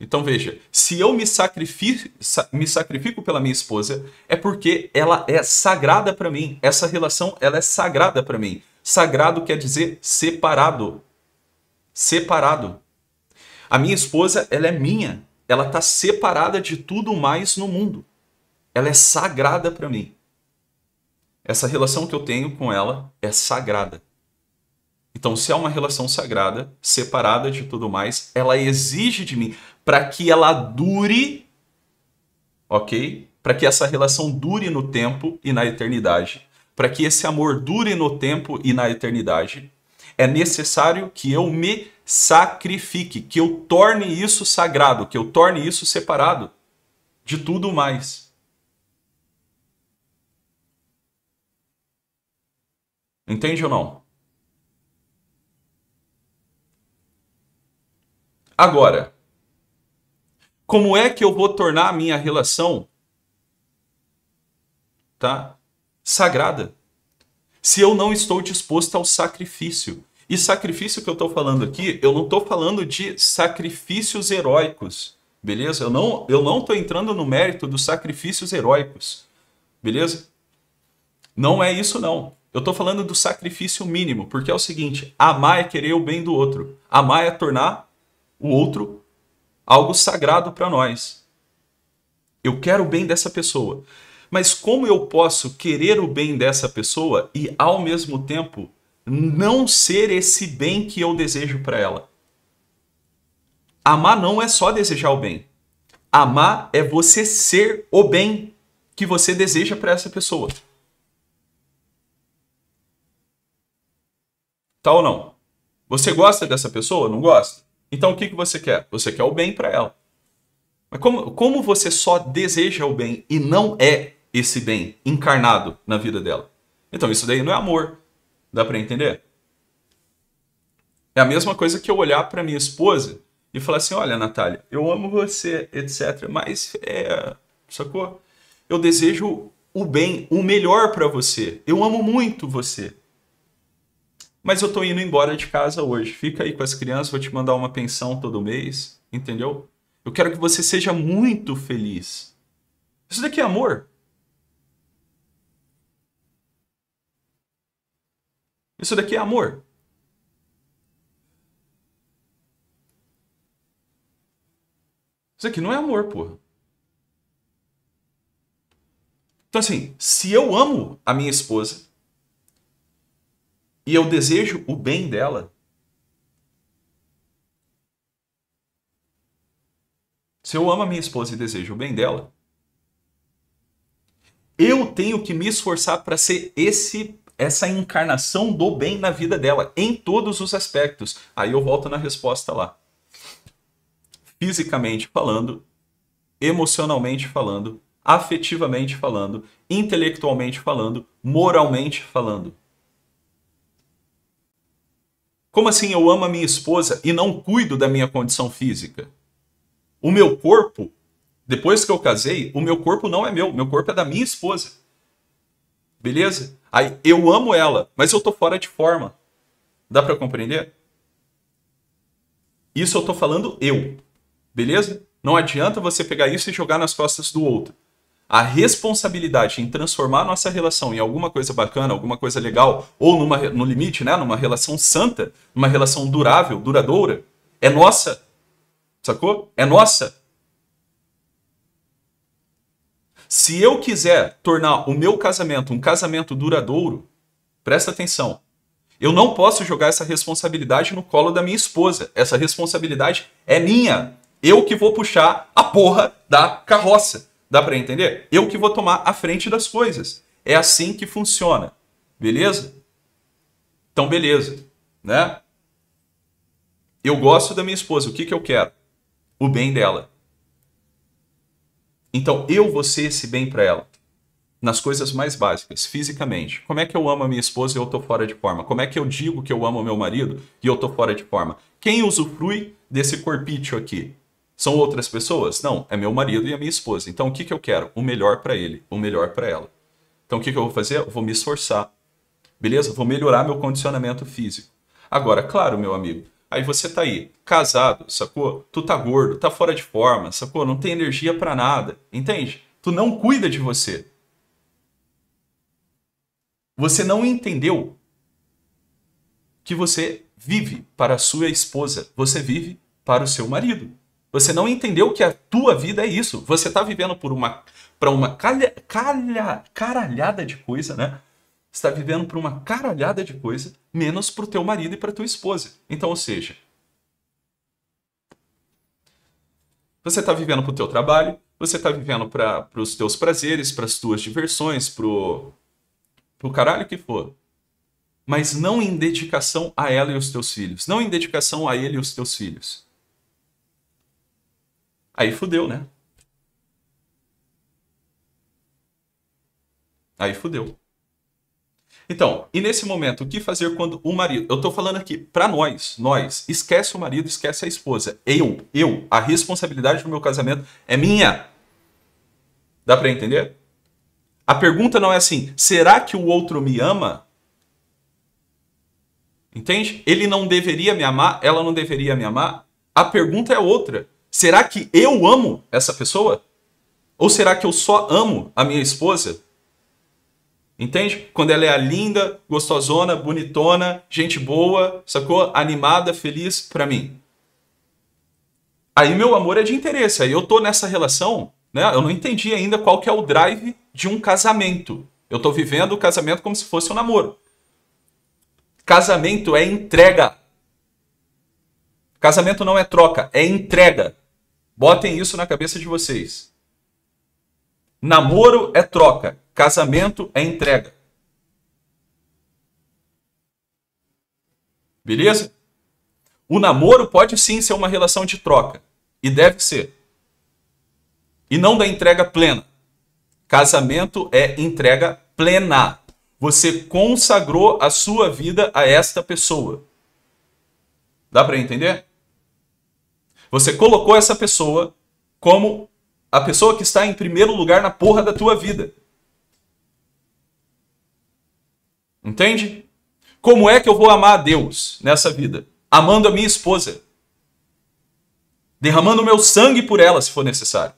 Então veja, se eu me sacrifico, me sacrifico pela minha esposa, é porque ela é sagrada para mim. Essa relação ela é sagrada para mim. Sagrado quer dizer separado. Separado. A minha esposa, ela é minha. Ela está separada de tudo mais no mundo. Ela é sagrada para mim. Essa relação que eu tenho com ela é sagrada. Então, se é uma relação sagrada, separada de tudo mais, ela exige de mim para que ela dure, ok? Para que essa relação dure no tempo e na eternidade, para que esse amor dure no tempo e na eternidade, é necessário que eu me sacrifique, que eu torne isso sagrado, que eu torne isso separado de tudo mais. Entende ou não? Agora, como é que eu vou tornar a minha relação tá sagrada se eu não estou disposto ao sacrifício? E sacrifício que eu estou falando aqui, eu não estou falando de sacrifícios heróicos, beleza? Eu não eu não estou entrando no mérito dos sacrifícios heróicos, beleza? Não é isso não. Eu estou falando do sacrifício mínimo, porque é o seguinte: amar é querer o bem do outro, amar é tornar o outro algo sagrado para nós. Eu quero o bem dessa pessoa. Mas como eu posso querer o bem dessa pessoa e ao mesmo tempo não ser esse bem que eu desejo para ela? Amar não é só desejar o bem. Amar é você ser o bem que você deseja para essa pessoa. Tá ou não? Você gosta dessa pessoa? Não gosta? Então o que, que você quer? Você quer o bem para ela. Mas como, como você só deseja o bem e não é esse bem encarnado na vida dela? Então isso daí não é amor. Dá para entender? É a mesma coisa que eu olhar para minha esposa e falar assim: olha, Natália, eu amo você, etc. Mas, é, sacou? Eu desejo o bem, o melhor para você. Eu amo muito você mas eu tô indo embora de casa hoje. Fica aí com as crianças, vou te mandar uma pensão todo mês, entendeu? Eu quero que você seja muito feliz. Isso daqui é amor. Isso daqui é amor. Isso aqui não é amor, porra. Então, assim, se eu amo a minha esposa, e eu desejo o bem dela, se eu amo a minha esposa e desejo o bem dela, eu tenho que me esforçar para ser esse essa encarnação do bem na vida dela, em todos os aspectos. Aí eu volto na resposta lá. Fisicamente falando, emocionalmente falando, afetivamente falando, intelectualmente falando, moralmente falando. Como assim eu amo a minha esposa e não cuido da minha condição física? O meu corpo, depois que eu casei, o meu corpo não é meu, meu corpo é da minha esposa. Beleza? Aí eu amo ela, mas eu tô fora de forma. Dá para compreender? Isso eu tô falando eu. Beleza? Não adianta você pegar isso e jogar nas costas do outro a responsabilidade em transformar nossa relação em alguma coisa bacana, alguma coisa legal, ou numa, no limite, né, numa relação santa, numa relação durável, duradoura, é nossa. Sacou? É nossa. Se eu quiser tornar o meu casamento um casamento duradouro, presta atenção. Eu não posso jogar essa responsabilidade no colo da minha esposa. Essa responsabilidade é minha. Eu que vou puxar a porra da carroça. Dá para entender? Eu que vou tomar a frente das coisas. É assim que funciona. Beleza? Então, beleza. Né? Eu gosto da minha esposa. O que, que eu quero? O bem dela. Então, eu vou ser esse bem para ela. Nas coisas mais básicas, fisicamente. Como é que eu amo a minha esposa e eu tô fora de forma? Como é que eu digo que eu amo meu marido e eu tô fora de forma? Quem usufrui desse corpício aqui? São outras pessoas? Não, é meu marido e a minha esposa. Então o que, que eu quero? O melhor para ele, o melhor para ela. Então o que, que eu vou fazer? Eu vou me esforçar. Beleza? Vou melhorar meu condicionamento físico. Agora, claro, meu amigo, aí você tá aí, casado, sacou? Tu tá gordo, tá fora de forma, sacou? Não tem energia para nada, entende? Tu não cuida de você. Você não entendeu que você vive para a sua esposa, você vive para o seu marido. Você não entendeu que a tua vida é isso. Você está vivendo por uma para uma calha, calha, caralhada de coisa, né? Está vivendo por uma caralhada de coisa, menos para o teu marido e para tua esposa. Então, ou seja, você está vivendo para o teu trabalho, você está vivendo para os teus prazeres, para as tuas diversões, para o caralho que for. Mas não em dedicação a ela e os teus filhos, não em dedicação a ele e os teus filhos. Aí fudeu, né? Aí fudeu. Então, e nesse momento, o que fazer quando o marido. Eu tô falando aqui para nós, nós. Esquece o marido, esquece a esposa. Eu, eu. A responsabilidade do meu casamento é minha. Dá para entender? A pergunta não é assim: será que o outro me ama? Entende? Ele não deveria me amar, ela não deveria me amar. A pergunta é outra. Será que eu amo essa pessoa? Ou será que eu só amo a minha esposa? Entende? Quando ela é a linda, gostosona, bonitona, gente boa, sacou? Animada, feliz para mim. Aí meu amor é de interesse. Aí eu tô nessa relação, né? Eu não entendi ainda qual que é o drive de um casamento. Eu tô vivendo o casamento como se fosse um namoro. Casamento é entrega. Casamento não é troca, é entrega. Botem isso na cabeça de vocês. Namoro é troca, casamento é entrega. Beleza? O namoro pode sim ser uma relação de troca, e deve ser. E não da entrega plena. Casamento é entrega plena. Você consagrou a sua vida a esta pessoa. Dá para entender? Você colocou essa pessoa como a pessoa que está em primeiro lugar na porra da tua vida. Entende? Como é que eu vou amar a Deus nessa vida? Amando a minha esposa. Derramando meu sangue por ela, se for necessário.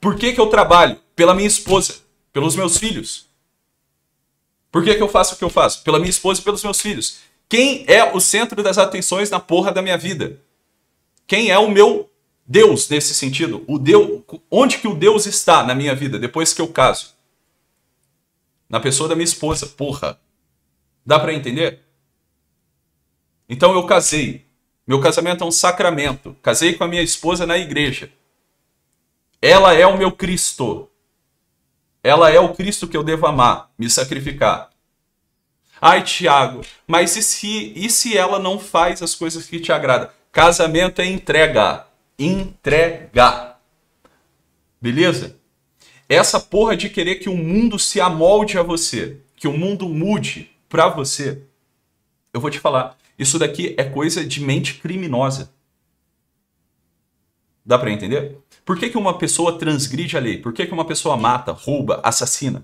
Por que, que eu trabalho? Pela minha esposa, pelos meus filhos. Por que, que eu faço o que eu faço? Pela minha esposa e pelos meus filhos. Quem é o centro das atenções na porra da minha vida? Quem é o meu Deus nesse sentido? O Deus, onde que o Deus está na minha vida depois que eu caso? Na pessoa da minha esposa, porra. Dá para entender? Então eu casei. Meu casamento é um sacramento. Casei com a minha esposa na igreja. Ela é o meu Cristo. Ela é o Cristo que eu devo amar, me sacrificar. Ai, Tiago, mas e se, e se ela não faz as coisas que te agradam? Casamento é entrega. Entrega. Beleza? Essa porra de querer que o mundo se amolde a você, que o mundo mude pra você, eu vou te falar, isso daqui é coisa de mente criminosa. Dá para entender? Por que, que uma pessoa transgride a lei? Por que, que uma pessoa mata, rouba, assassina?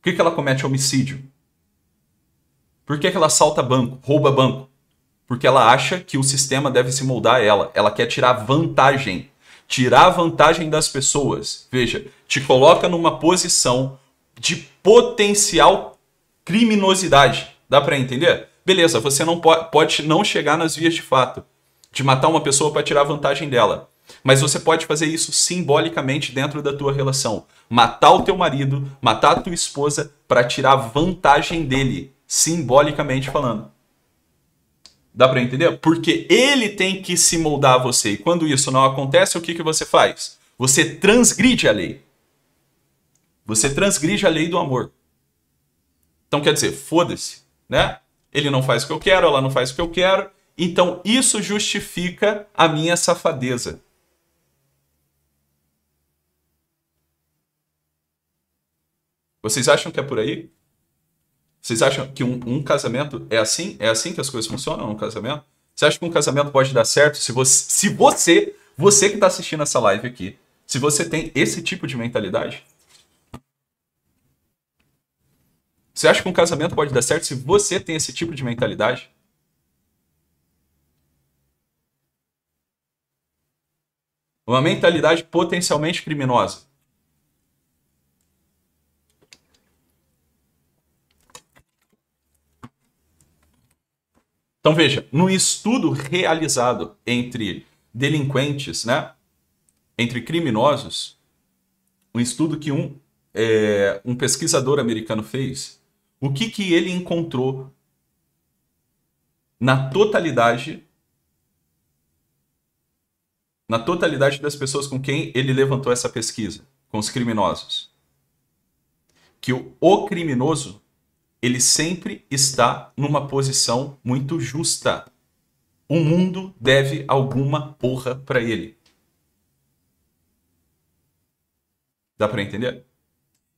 Por que, que ela comete homicídio? Por que, que ela assalta banco, rouba banco? Porque ela acha que o sistema deve se moldar a ela. Ela quer tirar vantagem. Tirar vantagem das pessoas. Veja, te coloca numa posição de potencial criminosidade. Dá para entender? Beleza, você não pode, pode não chegar nas vias de fato, de matar uma pessoa para tirar vantagem dela. Mas você pode fazer isso simbolicamente dentro da tua relação. Matar o teu marido, matar a tua esposa para tirar vantagem dele simbolicamente falando. Dá para entender? Porque ele tem que se moldar a você. E quando isso não acontece, o que, que você faz? Você transgride a lei. Você transgride a lei do amor. Então quer dizer, foda-se, né? Ele não faz o que eu quero, ela não faz o que eu quero. Então isso justifica a minha safadeza. Vocês acham que é por aí? Vocês acham que um, um, casamento é assim? É assim que as coisas funcionam um casamento? Você acha que um casamento pode dar certo se você, se você, você que está assistindo essa live aqui, se você tem esse tipo de mentalidade? Você acha que um casamento pode dar certo se você tem esse tipo de mentalidade? Uma mentalidade potencialmente criminosa. Então veja, num estudo realizado entre delinquentes, né, entre criminosos, um estudo que um, é, um pesquisador americano fez, o que, que ele encontrou na totalidade na totalidade das pessoas com quem ele levantou essa pesquisa, com os criminosos, que o, o criminoso ele sempre está numa posição muito justa. O mundo deve alguma porra para ele. Dá para entender?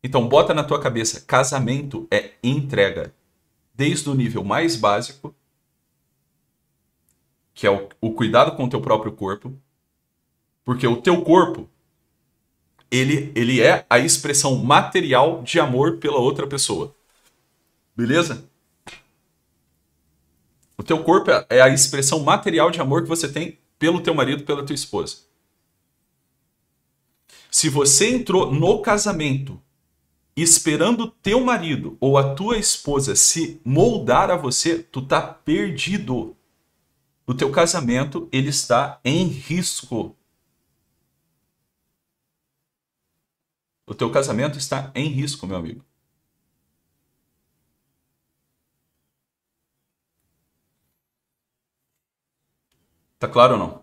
Então bota na tua cabeça, casamento é entrega, desde o nível mais básico, que é o, o cuidado com o teu próprio corpo, porque o teu corpo ele, ele é a expressão material de amor pela outra pessoa. Beleza? O teu corpo é, é a expressão material de amor que você tem pelo teu marido, pela tua esposa. Se você entrou no casamento esperando teu marido ou a tua esposa se moldar a você, tu tá perdido. O teu casamento ele está em risco. O teu casamento está em risco, meu amigo. Tá claro ou não?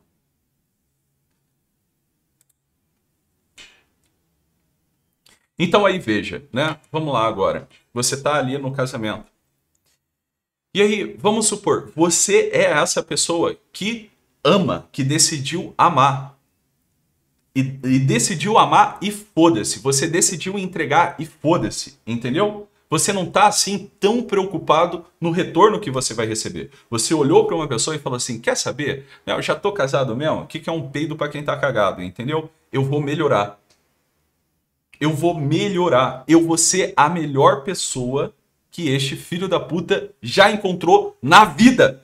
Então aí veja, né? Vamos lá agora. Você tá ali no casamento. E aí, vamos supor, você é essa pessoa que ama, que decidiu amar. E, e decidiu amar e foda-se. Você decidiu entregar e foda-se, entendeu? Você não está assim tão preocupado no retorno que você vai receber. Você olhou para uma pessoa e falou assim: quer saber? Né, eu já tô casado mesmo? O que, que é um peido para quem tá cagado? Entendeu? Eu vou melhorar. Eu vou melhorar. Eu vou ser a melhor pessoa que este filho da puta já encontrou na vida.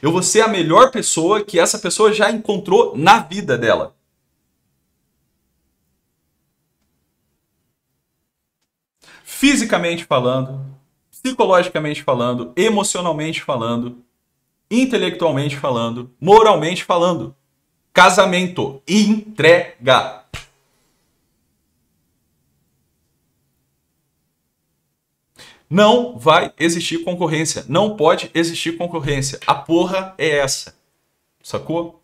Eu vou ser a melhor pessoa que essa pessoa já encontrou na vida dela. fisicamente falando, psicologicamente falando, emocionalmente falando, intelectualmente falando, moralmente falando. Casamento. Entrega. Não vai existir concorrência. Não pode existir concorrência. A porra é essa. Sacou?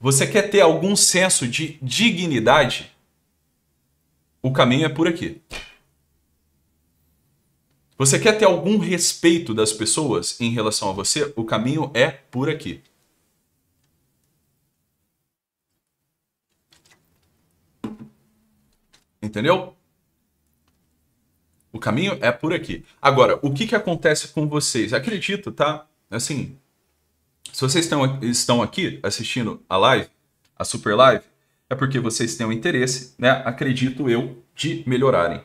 Você quer ter algum senso de dignidade? O caminho é por aqui. Você quer ter algum respeito das pessoas em relação a você? O caminho é por aqui. Entendeu? O caminho é por aqui. Agora, o que, que acontece com vocês? Acredito, tá? Assim, se vocês estão, estão aqui assistindo a live, a super live, é porque vocês têm um interesse, né? Acredito eu, de melhorarem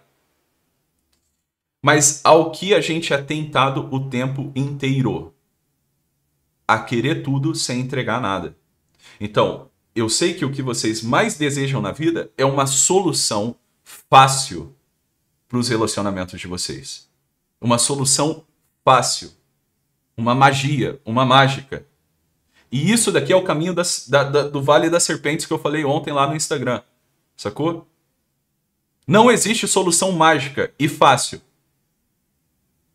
mas ao que a gente é tentado o tempo inteiro a querer tudo sem entregar nada. Então, eu sei que o que vocês mais desejam na vida é uma solução fácil para os relacionamentos de vocês. Uma solução fácil. Uma magia, uma mágica. E isso daqui é o caminho das, da, da, do Vale das Serpentes que eu falei ontem lá no Instagram. Sacou? Não existe solução mágica e fácil.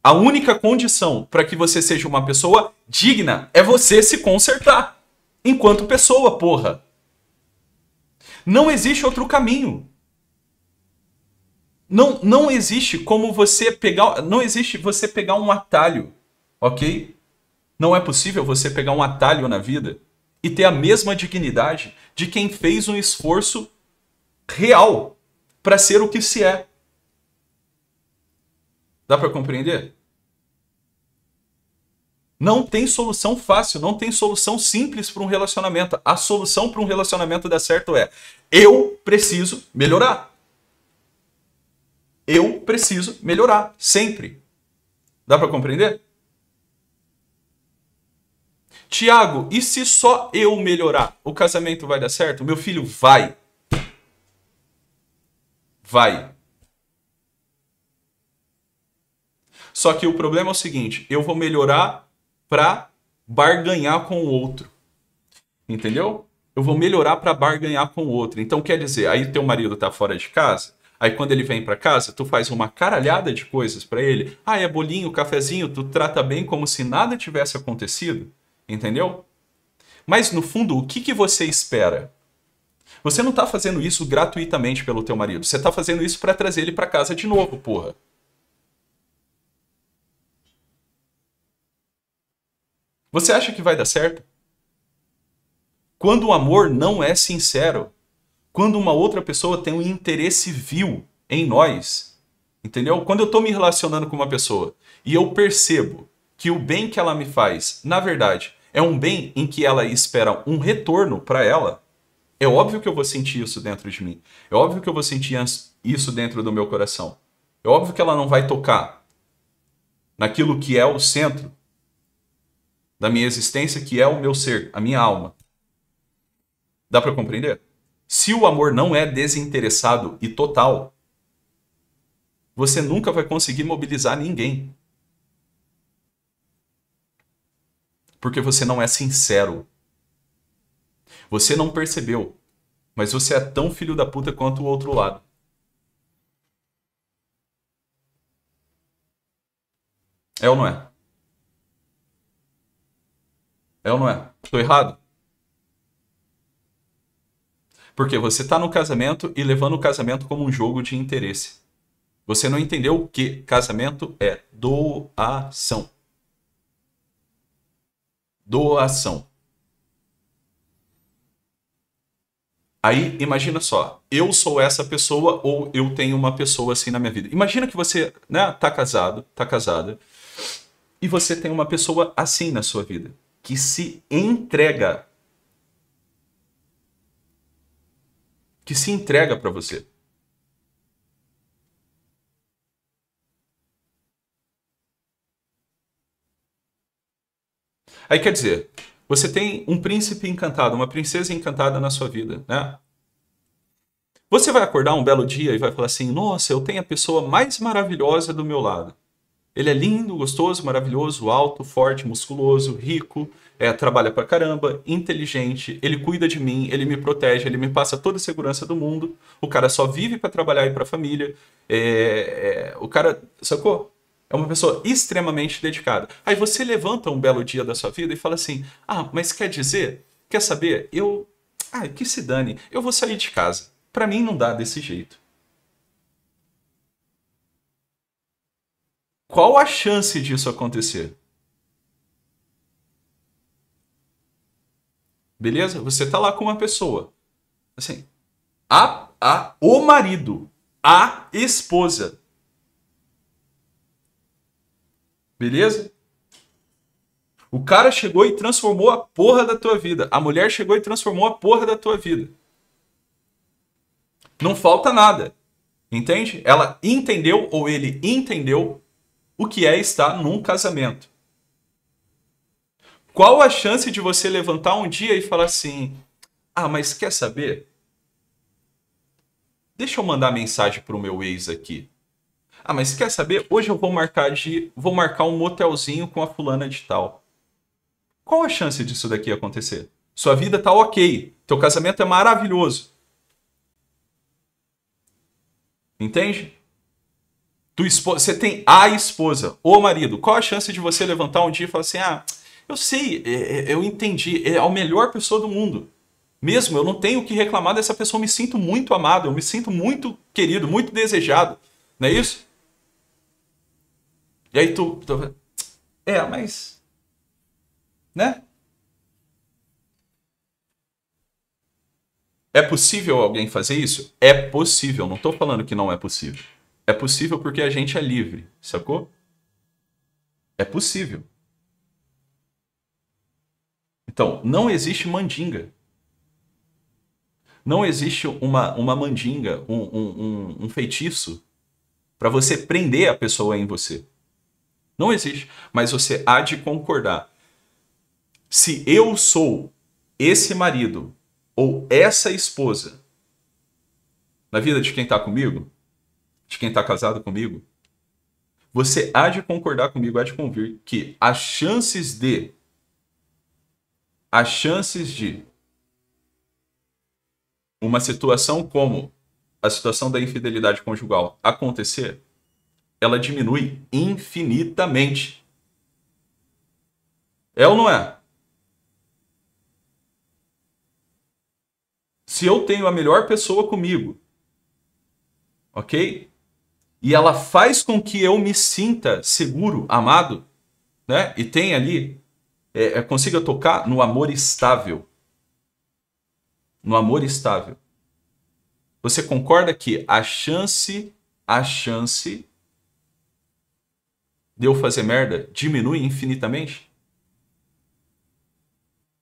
A única condição para que você seja uma pessoa digna é você se consertar. Enquanto pessoa, porra. Não existe outro caminho. Não, não existe como você pegar, não existe você pegar um atalho, OK? Não é possível você pegar um atalho na vida e ter a mesma dignidade de quem fez um esforço real para ser o que se é. Dá para compreender? Não tem solução fácil, não tem solução simples para um relacionamento. A solução para um relacionamento dar certo é: eu preciso melhorar. Eu preciso melhorar, sempre. Dá para compreender? Tiago, e se só eu melhorar, o casamento vai dar certo? Meu filho vai. Vai. Só que o problema é o seguinte: eu vou melhorar para barganhar com o outro. Entendeu? Eu vou melhorar para barganhar com o outro. Então quer dizer, aí teu marido tá fora de casa, Aí quando ele vem para casa, tu faz uma caralhada de coisas para ele. Ah, é bolinho, cafezinho, tu trata bem como se nada tivesse acontecido, entendeu? Mas no fundo, o que, que você espera? Você não tá fazendo isso gratuitamente pelo teu marido. Você tá fazendo isso para trazer ele para casa de novo, porra. Você acha que vai dar certo? Quando o amor não é sincero, quando uma outra pessoa tem um interesse vil em nós, entendeu? Quando eu estou me relacionando com uma pessoa e eu percebo que o bem que ela me faz, na verdade, é um bem em que ela espera um retorno para ela, é óbvio que eu vou sentir isso dentro de mim. É óbvio que eu vou sentir isso dentro do meu coração. É óbvio que ela não vai tocar naquilo que é o centro da minha existência, que é o meu ser, a minha alma. Dá para compreender? Se o amor não é desinteressado e total, você nunca vai conseguir mobilizar ninguém. Porque você não é sincero. Você não percebeu, mas você é tão filho da puta quanto o outro lado. É ou não é? É ou não é? Estou errado? Porque você está no casamento e levando o casamento como um jogo de interesse. Você não entendeu que casamento é doação. Doação. Aí, imagina só, eu sou essa pessoa ou eu tenho uma pessoa assim na minha vida. Imagina que você, né, tá casado, tá casada, e você tem uma pessoa assim na sua vida que se entrega. Que se entrega para você. Aí quer dizer, você tem um príncipe encantado, uma princesa encantada na sua vida, né? Você vai acordar um belo dia e vai falar assim: Nossa, eu tenho a pessoa mais maravilhosa do meu lado. Ele é lindo, gostoso, maravilhoso, alto, forte, musculoso, rico, é, trabalha pra caramba, inteligente, ele cuida de mim, ele me protege, ele me passa toda a segurança do mundo. O cara só vive para trabalhar e pra família. É, é, o cara, sacou? É uma pessoa extremamente dedicada. Aí você levanta um belo dia da sua vida e fala assim: Ah, mas quer dizer, quer saber? Eu. Ah, que se dane, eu vou sair de casa. Para mim não dá desse jeito. Qual a chance disso acontecer? Beleza? Você tá lá com uma pessoa. Assim, a, a, o marido, a esposa. Beleza? O cara chegou e transformou a porra da tua vida. A mulher chegou e transformou a porra da tua vida. Não falta nada. Entende? Ela entendeu ou ele entendeu o que é estar num casamento. Qual a chance de você levantar um dia e falar assim: Ah, mas quer saber? Deixa eu mandar mensagem pro meu ex aqui. Ah, mas quer saber? Hoje eu vou marcar de, vou marcar um motelzinho com a fulana de tal. Qual a chance disso daqui acontecer? Sua vida tá ok, teu casamento é maravilhoso. Entende? Tu você tem a esposa ou marido, qual a chance de você levantar um dia e falar assim: ah, eu sei, é, é, eu entendi, é a melhor pessoa do mundo. Mesmo, eu não tenho o que reclamar dessa pessoa, eu me sinto muito amado, eu me sinto muito querido, muito desejado. Não é isso? E aí tu. tu é, mas. Né? É possível alguém fazer isso? É possível, não estou falando que não é possível. É possível porque a gente é livre, sacou? É possível. Então, não existe mandinga. Não existe uma, uma mandinga, um, um, um feitiço para você prender a pessoa em você. Não existe. Mas você há de concordar. Se eu sou esse marido ou essa esposa na vida de quem está comigo, de quem está casado comigo, você há de concordar comigo, há de convir que as chances de as chances de uma situação como a situação da infidelidade conjugal acontecer, ela diminui infinitamente. É ou não é? Se eu tenho a melhor pessoa comigo, ok? e ela faz com que eu me sinta seguro, amado, né? E tenha ali, é, é, consiga tocar no amor estável. No amor estável. Você concorda que a chance, a chance de eu fazer merda diminui infinitamente?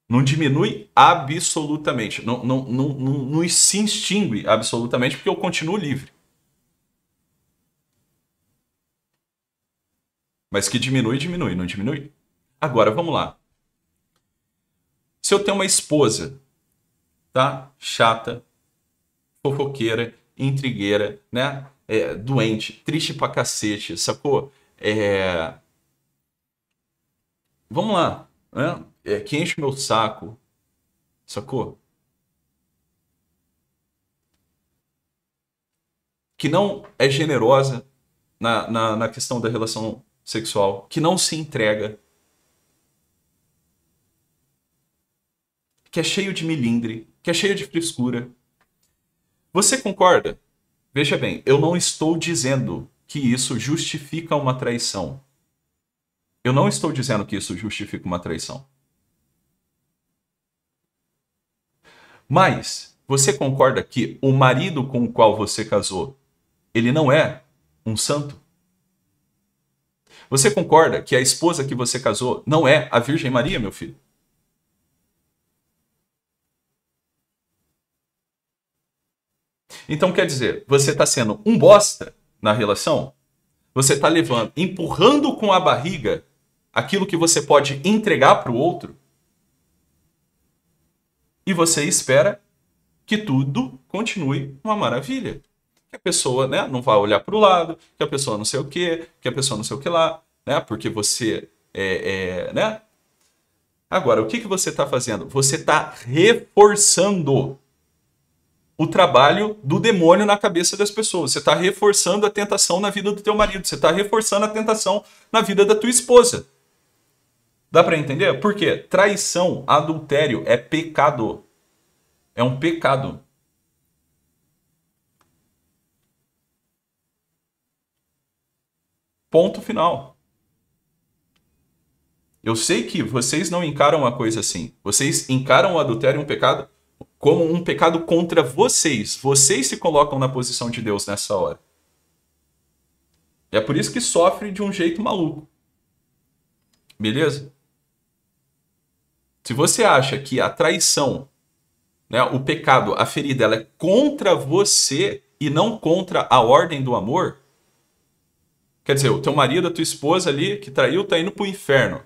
Não diminui absolutamente. Não, não, não, não, não se extingue absolutamente, porque eu continuo livre. Mas que diminui, diminui, não diminui? Agora, vamos lá. Se eu tenho uma esposa, tá? Chata, fofoqueira, intrigueira, né? É, doente, triste pra cacete, sacou? É... Vamos lá, né? É, que enche meu saco, sacou? Que não é generosa na, na, na questão da relação sexual, que não se entrega, que é cheio de milindre, que é cheio de frescura. Você concorda? Veja bem, eu não estou dizendo que isso justifica uma traição. Eu não estou dizendo que isso justifica uma traição. Mas você concorda que o marido com o qual você casou, ele não é um santo? Você concorda que a esposa que você casou não é a Virgem Maria, meu filho? Então quer dizer, você está sendo um bosta na relação, você está levando, empurrando com a barriga aquilo que você pode entregar para o outro, e você espera que tudo continue uma maravilha que a pessoa né, não vai olhar para o lado, que a pessoa não sei o que, que a pessoa não sei o que lá, né? Porque você é, é né? Agora, o que, que você está fazendo? Você está reforçando o trabalho do demônio na cabeça das pessoas. Você está reforçando a tentação na vida do teu marido. Você está reforçando a tentação na vida da tua esposa. Dá para entender? Por quê? Traição, adultério é pecado. É um pecado. Ponto final. Eu sei que vocês não encaram a coisa assim. Vocês encaram o adultério e um pecado como um pecado contra vocês. Vocês se colocam na posição de Deus nessa hora. É por isso que sofre de um jeito maluco. Beleza? Se você acha que a traição, né, o pecado, a ferida, ela é contra você e não contra a ordem do amor, Quer dizer, o teu marido, a tua esposa ali que traiu, tá indo pro inferno.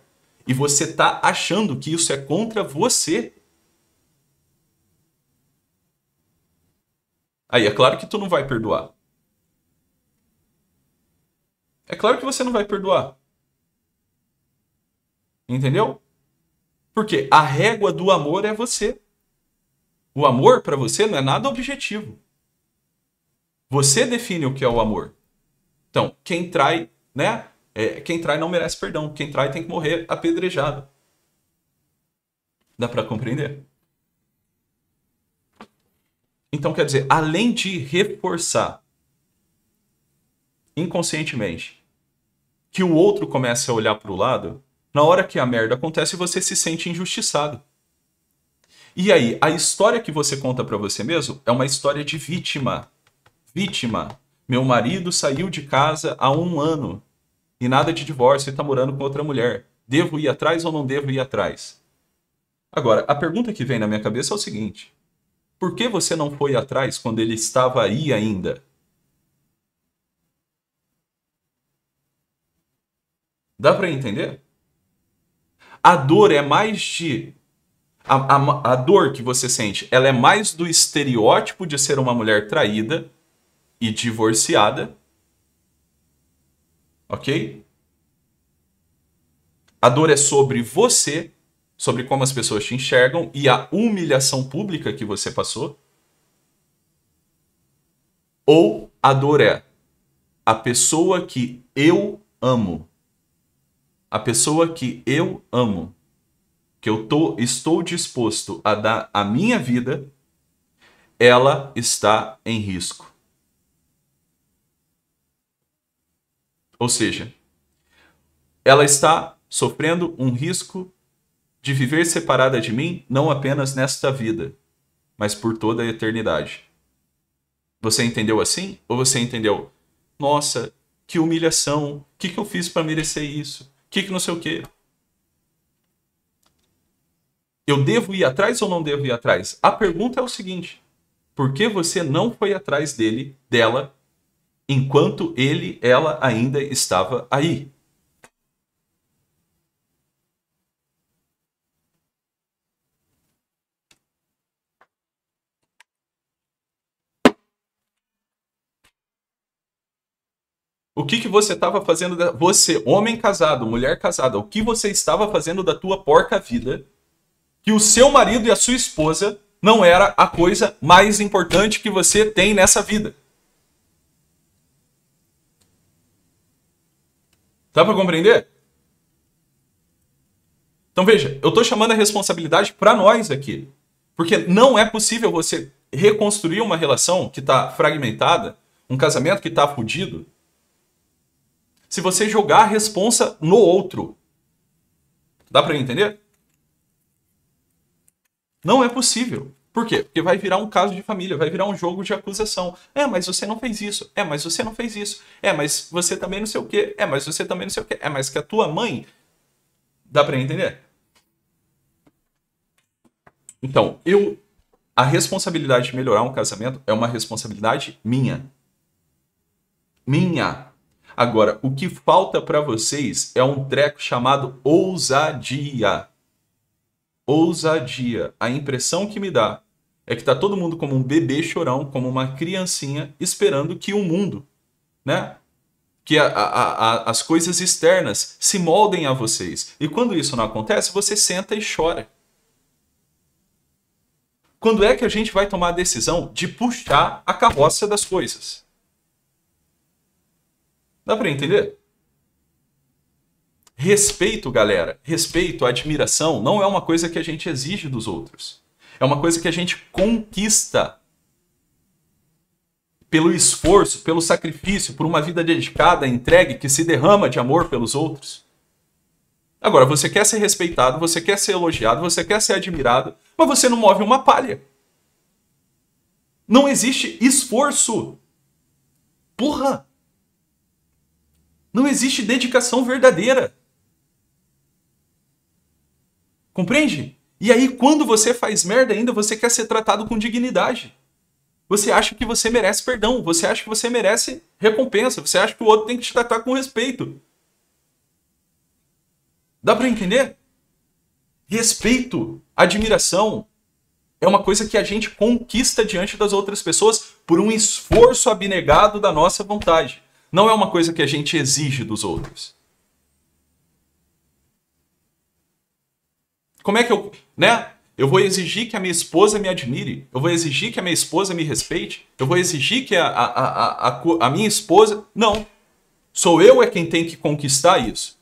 E você tá achando que isso é contra você. Aí é claro que tu não vai perdoar. É claro que você não vai perdoar. Entendeu? Porque a régua do amor é você. O amor para você não é nada objetivo. Você define o que é o amor. Então, quem trai, né? É, quem trai não merece perdão. Quem trai tem que morrer apedrejado. Dá para compreender? Então, quer dizer, além de reforçar inconscientemente que o outro começa a olhar para o lado, na hora que a merda acontece, você se sente injustiçado. E aí, a história que você conta para você mesmo é uma história de vítima. Vítima. Meu marido saiu de casa há um ano e nada de divórcio e está morando com outra mulher. Devo ir atrás ou não devo ir atrás? Agora, a pergunta que vem na minha cabeça é o seguinte: por que você não foi atrás quando ele estava aí ainda? Dá para entender? A dor é mais de. A, a, a dor que você sente, ela é mais do estereótipo de ser uma mulher traída e divorciada. Ok? A dor é sobre você, sobre como as pessoas te enxergam e a humilhação pública que você passou. Ou a dor é a pessoa que eu amo. A pessoa que eu amo. Que eu tô, estou disposto a dar a minha vida, ela está em risco. Ou seja, ela está sofrendo um risco de viver separada de mim, não apenas nesta vida, mas por toda a eternidade. Você entendeu assim? Ou você entendeu, nossa, que humilhação, o que, que eu fiz para merecer isso? O que, que não sei o quê? Eu devo ir atrás ou não devo ir atrás? A pergunta é o seguinte: por que você não foi atrás dele, dela, enquanto ele, ela ainda estava aí. O que, que você estava fazendo, da... você, homem casado, mulher casada, o que você estava fazendo da tua porca vida que o seu marido e a sua esposa não era a coisa mais importante que você tem nessa vida? Dá para compreender? Então veja, eu estou chamando a responsabilidade para nós aqui. Porque não é possível você reconstruir uma relação que está fragmentada, um casamento que está fudido, se você jogar a responsa no outro. Dá para entender? Não é possível. Por quê? Porque vai virar um caso de família, vai virar um jogo de acusação. É, mas você não fez isso. É, mas você não fez isso. É, mas você também não sei o quê. É, mas você também não sei o quê. É, mas que a tua mãe. Dá para entender? Então, eu. A responsabilidade de melhorar um casamento é uma responsabilidade minha. Minha. Agora, o que falta para vocês é um treco chamado ousadia ousadia. A impressão que me dá é que tá todo mundo como um bebê chorão, como uma criancinha, esperando que o mundo, né? Que a, a, a, as coisas externas se moldem a vocês. E quando isso não acontece, você senta e chora. Quando é que a gente vai tomar a decisão de puxar a carroça das coisas? Dá para entender? Respeito, galera. Respeito, admiração não é uma coisa que a gente exige dos outros. É uma coisa que a gente conquista pelo esforço, pelo sacrifício, por uma vida dedicada, entregue, que se derrama de amor pelos outros. Agora, você quer ser respeitado, você quer ser elogiado, você quer ser admirado, mas você não move uma palha. Não existe esforço. Porra! Não existe dedicação verdadeira. Compreende? E aí, quando você faz merda ainda, você quer ser tratado com dignidade. Você acha que você merece perdão, você acha que você merece recompensa, você acha que o outro tem que te tratar com respeito. Dá para entender? Respeito, admiração é uma coisa que a gente conquista diante das outras pessoas por um esforço abnegado da nossa vontade. Não é uma coisa que a gente exige dos outros. Como é que eu, né? Eu vou exigir que a minha esposa me admire, eu vou exigir que a minha esposa me respeite, eu vou exigir que a, a, a, a, minha esposa. Não. Sou eu é quem tem que conquistar isso.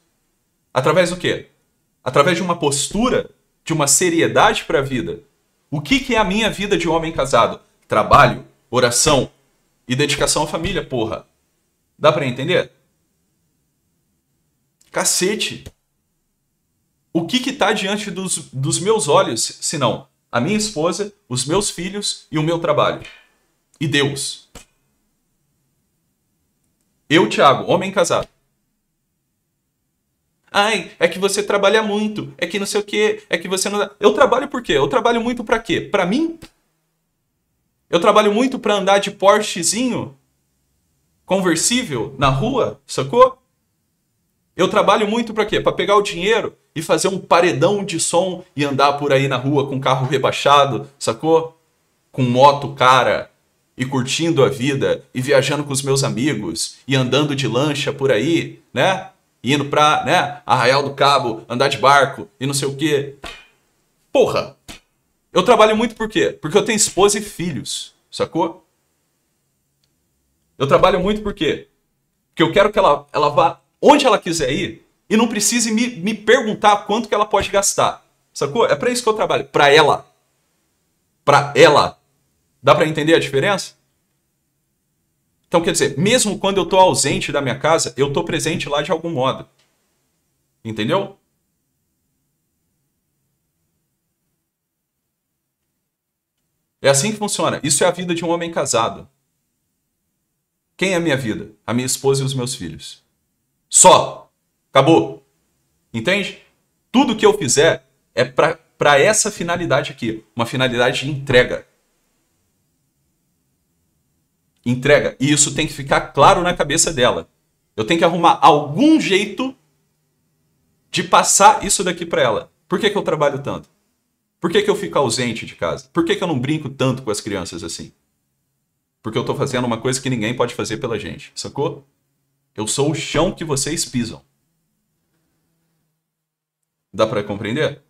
Através do quê? Através de uma postura, de uma seriedade para a vida. O que, que é a minha vida de homem casado? Trabalho, oração e dedicação à família, porra. Dá para entender? Cacete! o que está diante dos, dos meus olhos, senão a minha esposa, os meus filhos e o meu trabalho? E Deus. Eu, Tiago, homem casado. Ai, é que você trabalha muito, é que não sei o quê, é que você não. Eu trabalho por quê? Eu trabalho muito para quê? Para mim? Eu trabalho muito para andar de Porschezinho conversível na rua, sacou? Eu trabalho muito para quê? Para pegar o dinheiro e fazer um paredão de som e andar por aí na rua com carro rebaixado, sacou? Com moto cara e curtindo a vida e viajando com os meus amigos e andando de lancha por aí, né? E indo pra, né, Arraial do Cabo, andar de barco e não sei o quê. Porra! Eu trabalho muito por quê? Porque eu tenho esposa e filhos, sacou? Eu trabalho muito por quê? Porque eu quero que ela, ela vá onde ela quiser ir e não precise me, me perguntar quanto que ela pode gastar. Sacou? É para isso que eu trabalho. Para ela. Para ela. Dá para entender a diferença? Então, quer dizer, mesmo quando eu estou ausente da minha casa, eu estou presente lá de algum modo. Entendeu? É assim que funciona. Isso é a vida de um homem casado. Quem é a minha vida? A minha esposa e os meus filhos. Só! Acabou. Entende? Tudo que eu fizer é para essa finalidade aqui, uma finalidade de entrega. Entrega. E isso tem que ficar claro na cabeça dela. Eu tenho que arrumar algum jeito de passar isso daqui para ela. Por que, que eu trabalho tanto? Por que, que eu fico ausente de casa? Por que, que eu não brinco tanto com as crianças assim? Porque eu estou fazendo uma coisa que ninguém pode fazer pela gente, sacou? Eu sou o chão que vocês pisam. Dá para compreender?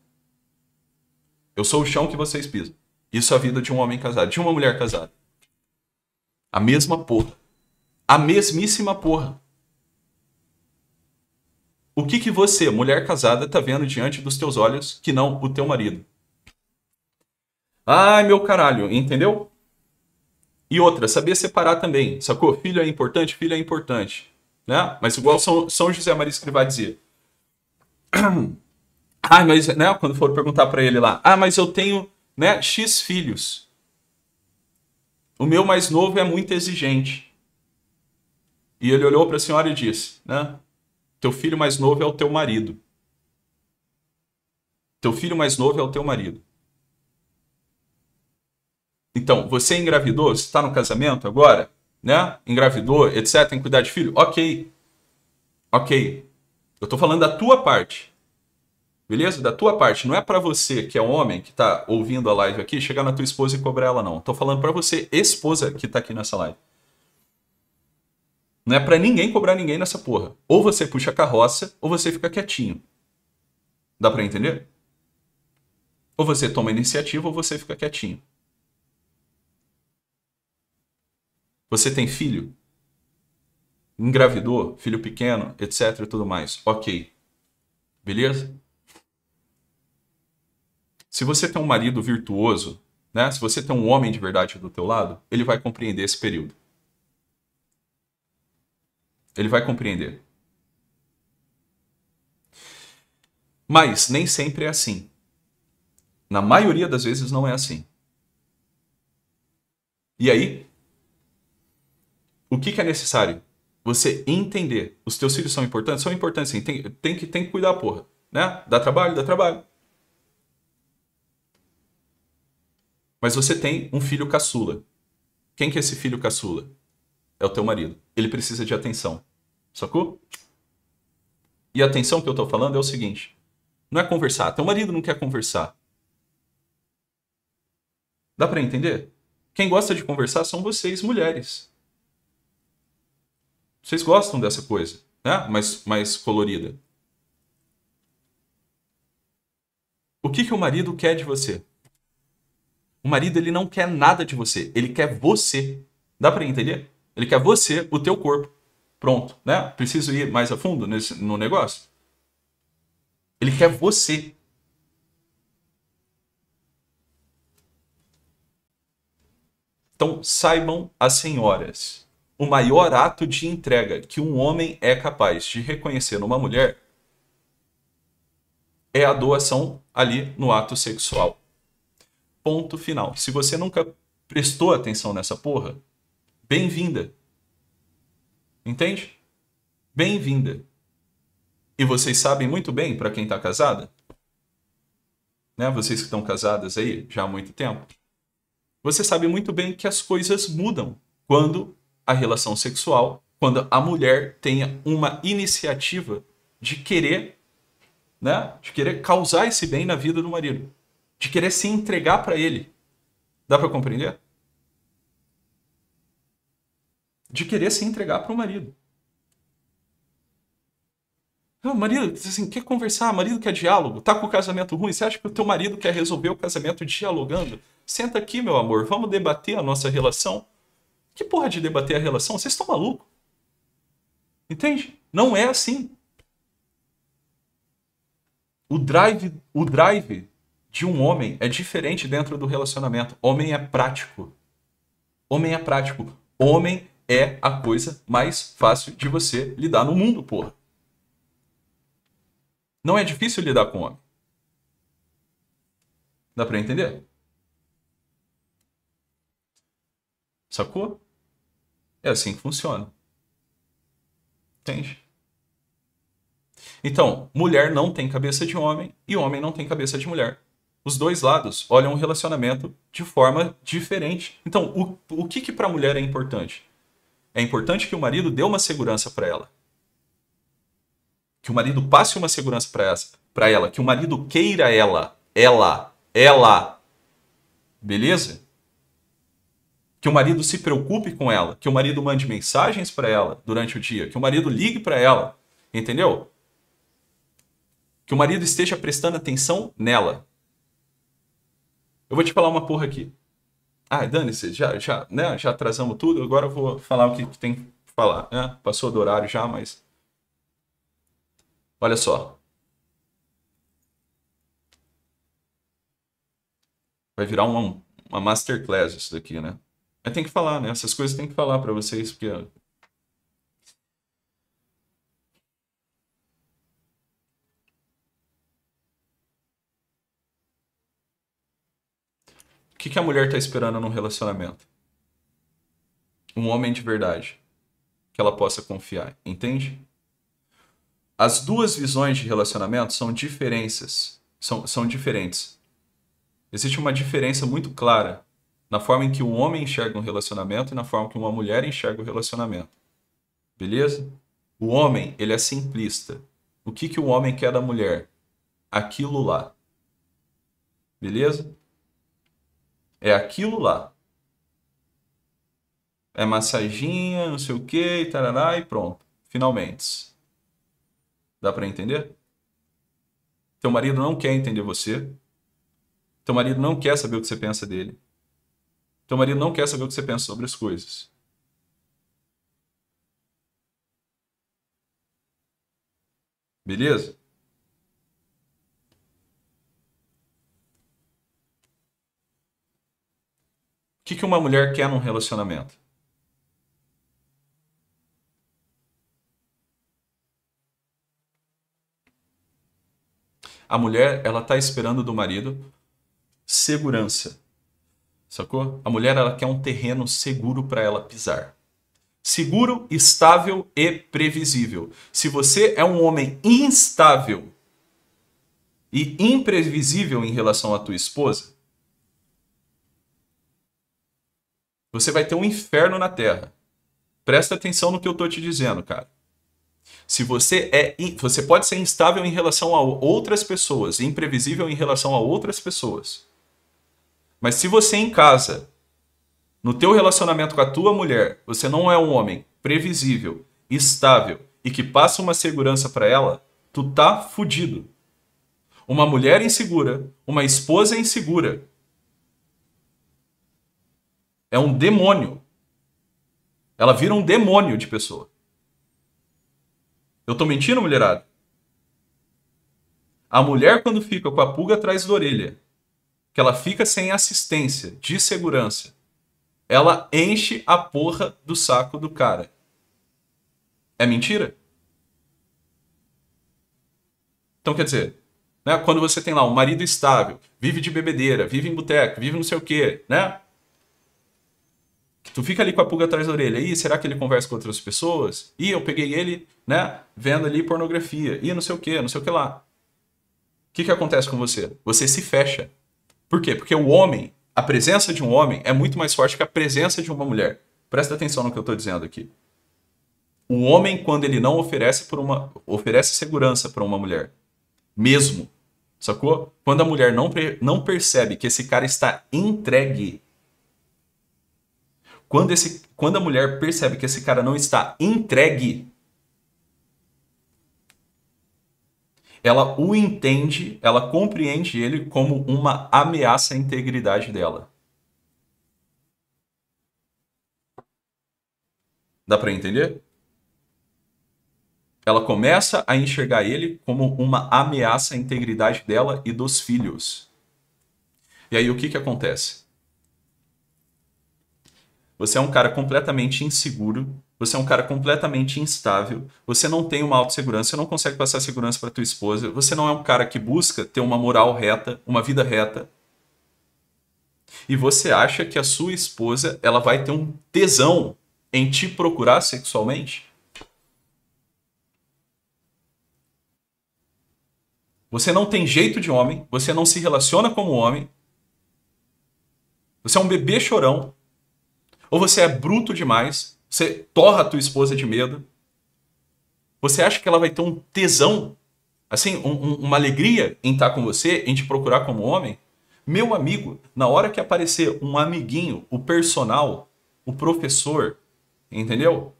Eu sou o chão que vocês pisam. Isso é a vida de um homem casado, de uma mulher casada. A mesma porra. A mesmíssima porra. O que que você, mulher casada, tá vendo diante dos teus olhos que não o teu marido? Ai, meu caralho, entendeu? E outra, saber separar também, sacou? Filho é importante, filho é importante, né? Mas igual São, São José Maria Escrivá dizia. Ah, mas, né, quando for perguntar para ele lá, ah, mas eu tenho, né, X filhos. O meu mais novo é muito exigente. E ele olhou para a senhora e disse, né, teu filho mais novo é o teu marido. Teu filho mais novo é o teu marido. Então, você engravidou, você está no casamento agora, né? Engravidou, etc. Tem que cuidar de filho? Ok. Ok. Eu estou falando da tua parte. Beleza? Da tua parte, não é para você que é homem que tá ouvindo a live aqui, chegar na tua esposa e cobrar ela não. Tô falando para você, esposa que tá aqui nessa live. Não é para ninguém cobrar ninguém nessa porra. Ou você puxa a carroça, ou você fica quietinho. Dá para entender? Ou você toma iniciativa ou você fica quietinho. Você tem filho? Engravidou, filho pequeno, etc e tudo mais. OK. Beleza? Se você tem um marido virtuoso, né? Se você tem um homem de verdade do teu lado, ele vai compreender esse período. Ele vai compreender. Mas nem sempre é assim. Na maioria das vezes não é assim. E aí, o que, que é necessário? Você entender. Os teus filhos são importantes? São importantes sim. Tem, tem, que, tem que cuidar, porra. Né? Dá trabalho? Dá trabalho. Mas você tem um filho caçula. Quem que é esse filho caçula? É o teu marido. Ele precisa de atenção. Sacou? E a atenção que eu tô falando é o seguinte: não é conversar. Teu marido não quer conversar. Dá para entender? Quem gosta de conversar são vocês, mulheres. Vocês gostam dessa coisa, né? Mais, mais colorida. O que, que o marido quer de você? O marido, ele não quer nada de você, ele quer você. Dá para entender? Ele quer você, o teu corpo. Pronto, né? Preciso ir mais a fundo nesse, no negócio? Ele quer você. Então, saibam as senhoras. O maior ato de entrega que um homem é capaz de reconhecer numa mulher é a doação ali no ato sexual. Ponto final. Se você nunca prestou atenção nessa porra, bem-vinda. Entende? Bem-vinda. E vocês sabem muito bem, para quem está casada, né? Vocês que estão casadas aí já há muito tempo, você sabe muito bem que as coisas mudam quando a relação sexual, quando a mulher tenha uma iniciativa de querer, né? De querer causar esse bem na vida do marido de querer se entregar para ele. Dá para compreender? De querer se entregar para o marido. Não, ah, marido, assim, quer conversar, marido quer diálogo, tá com o casamento ruim, você acha que o teu marido quer resolver o casamento dialogando? Senta aqui, meu amor, vamos debater a nossa relação. Que porra de debater a relação? Vocês estão malucos? Entende? Não é assim. O drive, o drive de um homem é diferente dentro do relacionamento. Homem é prático. Homem é prático. Homem é a coisa mais fácil de você lidar no mundo, porra. Não é difícil lidar com homem. Dá para entender? Sacou? É assim que funciona. Entende? Então, mulher não tem cabeça de homem e homem não tem cabeça de mulher os dois lados olham o relacionamento de forma diferente. Então, o, o que, que para a mulher é importante? É importante que o marido dê uma segurança para ela. Que o marido passe uma segurança para ela. Que o marido queira ela. Ela. Ela. Beleza? Que o marido se preocupe com ela. Que o marido mande mensagens para ela durante o dia. Que o marido ligue para ela. Entendeu? Que o marido esteja prestando atenção nela eu vou te falar uma porra aqui. Ah, dane-se, já, já, né, já atrasamos tudo, agora eu vou falar o que tem que falar. Né? Passou do horário já, mas. Olha só. Vai virar uma, uma masterclass isso daqui, né? Mas tem que falar, né? Essas coisas tem que falar para vocês, porque que, que a mulher tá esperando num relacionamento? Um homem de verdade. Que ela possa confiar, entende? As duas visões de relacionamento são diferenças. São, são diferentes. Existe uma diferença muito clara na forma em que um homem enxerga um relacionamento e na forma que uma mulher enxerga o relacionamento. Beleza? O homem, ele é simplista. O que, que o homem quer da mulher? Aquilo lá. Beleza? É aquilo lá. É massaginha, não sei o que, tarará, e pronto. Finalmente. Dá para entender? Teu marido não quer entender você. Teu marido não quer saber o que você pensa dele. Teu marido não quer saber o que você pensa sobre as coisas. Beleza? que, que uma mulher quer num relacionamento? A mulher, ela tá esperando do marido segurança. Sacou? A mulher, ela quer um terreno seguro para ela pisar. Seguro, estável e previsível. Se você é um homem instável e imprevisível em relação à tua esposa, Você vai ter um inferno na Terra. Presta atenção no que eu tô te dizendo, cara. Se você é, você pode ser instável em relação a outras pessoas, imprevisível em relação a outras pessoas. Mas se você é em casa, no teu relacionamento com a tua mulher, você não é um homem previsível, estável e que passa uma segurança para ela, tu tá fudido. Uma mulher insegura, uma esposa insegura, é um demônio. Ela vira um demônio de pessoa. Eu tô mentindo, mulherada? A mulher, quando fica com a pulga atrás da orelha, que ela fica sem assistência de segurança, ela enche a porra do saco do cara. É mentira? Então, quer dizer, né, quando você tem lá um marido estável, vive de bebedeira, vive em boteco, vive não sei o quê, né? Tu fica ali com a pulga atrás da orelha. aí, será que ele conversa com outras pessoas? Ih, eu peguei ele, né, vendo ali pornografia. Ih, não sei o que, não sei o que lá. O que, que acontece com você? Você se fecha. Por quê? Porque o homem, a presença de um homem é muito mais forte que a presença de uma mulher. Presta atenção no que eu estou dizendo aqui. O homem, quando ele não oferece, por uma, oferece segurança para uma mulher, mesmo, sacou? Quando a mulher não, não percebe que esse cara está entregue quando, esse, quando a mulher percebe que esse cara não está entregue, ela o entende, ela compreende ele como uma ameaça à integridade dela. Dá para entender? Ela começa a enxergar ele como uma ameaça à integridade dela e dos filhos. E aí o que, que acontece? Você é um cara completamente inseguro, você é um cara completamente instável, você não tem uma autossegurança, você não consegue passar segurança para tua esposa, você não é um cara que busca ter uma moral reta, uma vida reta. E você acha que a sua esposa, ela vai ter um tesão em te procurar sexualmente? Você não tem jeito de homem, você não se relaciona como homem. Você é um bebê chorão, ou você é bruto demais, você torra a tua esposa de medo. Você acha que ela vai ter um tesão, assim, um, um, uma alegria em estar com você, em te procurar como homem? Meu amigo, na hora que aparecer um amiguinho, o personal, o professor, entendeu?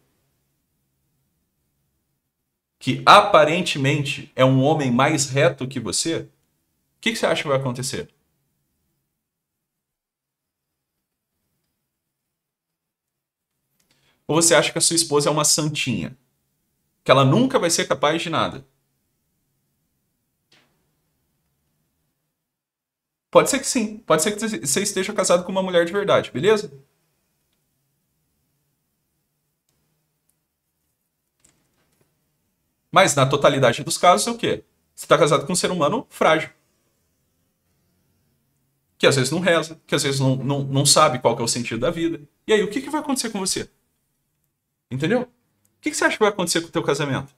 Que aparentemente é um homem mais reto que você, o que, que você acha que vai acontecer? Ou você acha que a sua esposa é uma santinha? Que ela nunca vai ser capaz de nada? Pode ser que sim. Pode ser que você esteja casado com uma mulher de verdade, beleza? Mas na totalidade dos casos é o quê? Você está casado com um ser humano frágil. Que às vezes não reza, que às vezes não, não, não sabe qual é o sentido da vida. E aí, o que, que vai acontecer com você? Entendeu? O que, que você acha que vai acontecer com o teu casamento?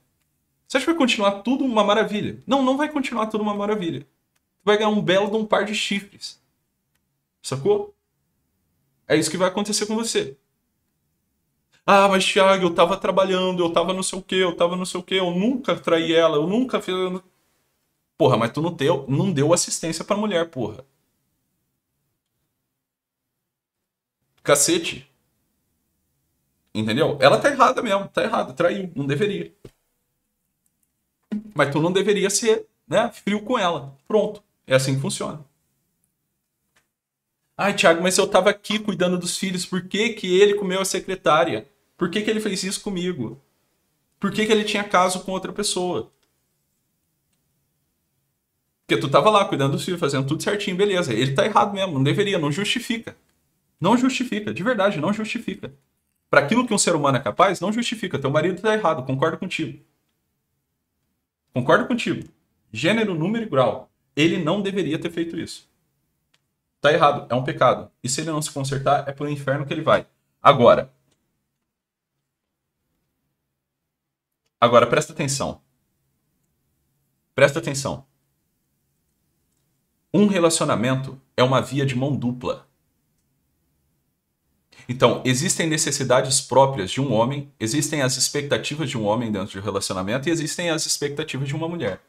Você acha que vai continuar tudo uma maravilha? Não, não vai continuar tudo uma maravilha. Tu vai ganhar um belo de um par de chifres. Sacou? É isso que vai acontecer com você. Ah, mas Thiago, eu tava trabalhando, eu tava não sei o quê, eu tava não sei o quê, eu nunca traí ela, eu nunca fiz. Porra, mas tu não deu, não deu assistência pra mulher, porra. Cacete. Entendeu? Ela tá errada mesmo, tá errada, traiu, não deveria. Mas tu não deveria ser, né, frio com ela. Pronto. É assim que funciona. Ai, Thiago, mas eu tava aqui cuidando dos filhos, por que que ele comeu a secretária? Por que que ele fez isso comigo? Por que que ele tinha caso com outra pessoa? Porque tu tava lá cuidando dos filhos, fazendo tudo certinho, beleza. Ele tá errado mesmo, não deveria, não justifica. Não justifica, de verdade, não justifica para aquilo que um ser humano é capaz, não justifica. Teu marido está errado, concordo contigo. Concordo contigo. Gênero, número e grau. Ele não deveria ter feito isso. Tá errado, é um pecado. E se ele não se consertar, é para o inferno que ele vai. Agora. Agora, presta atenção. Presta atenção. Um relacionamento é uma via de mão dupla. Então, existem necessidades próprias de um homem, existem as expectativas de um homem dentro de um relacionamento e existem as expectativas de uma mulher.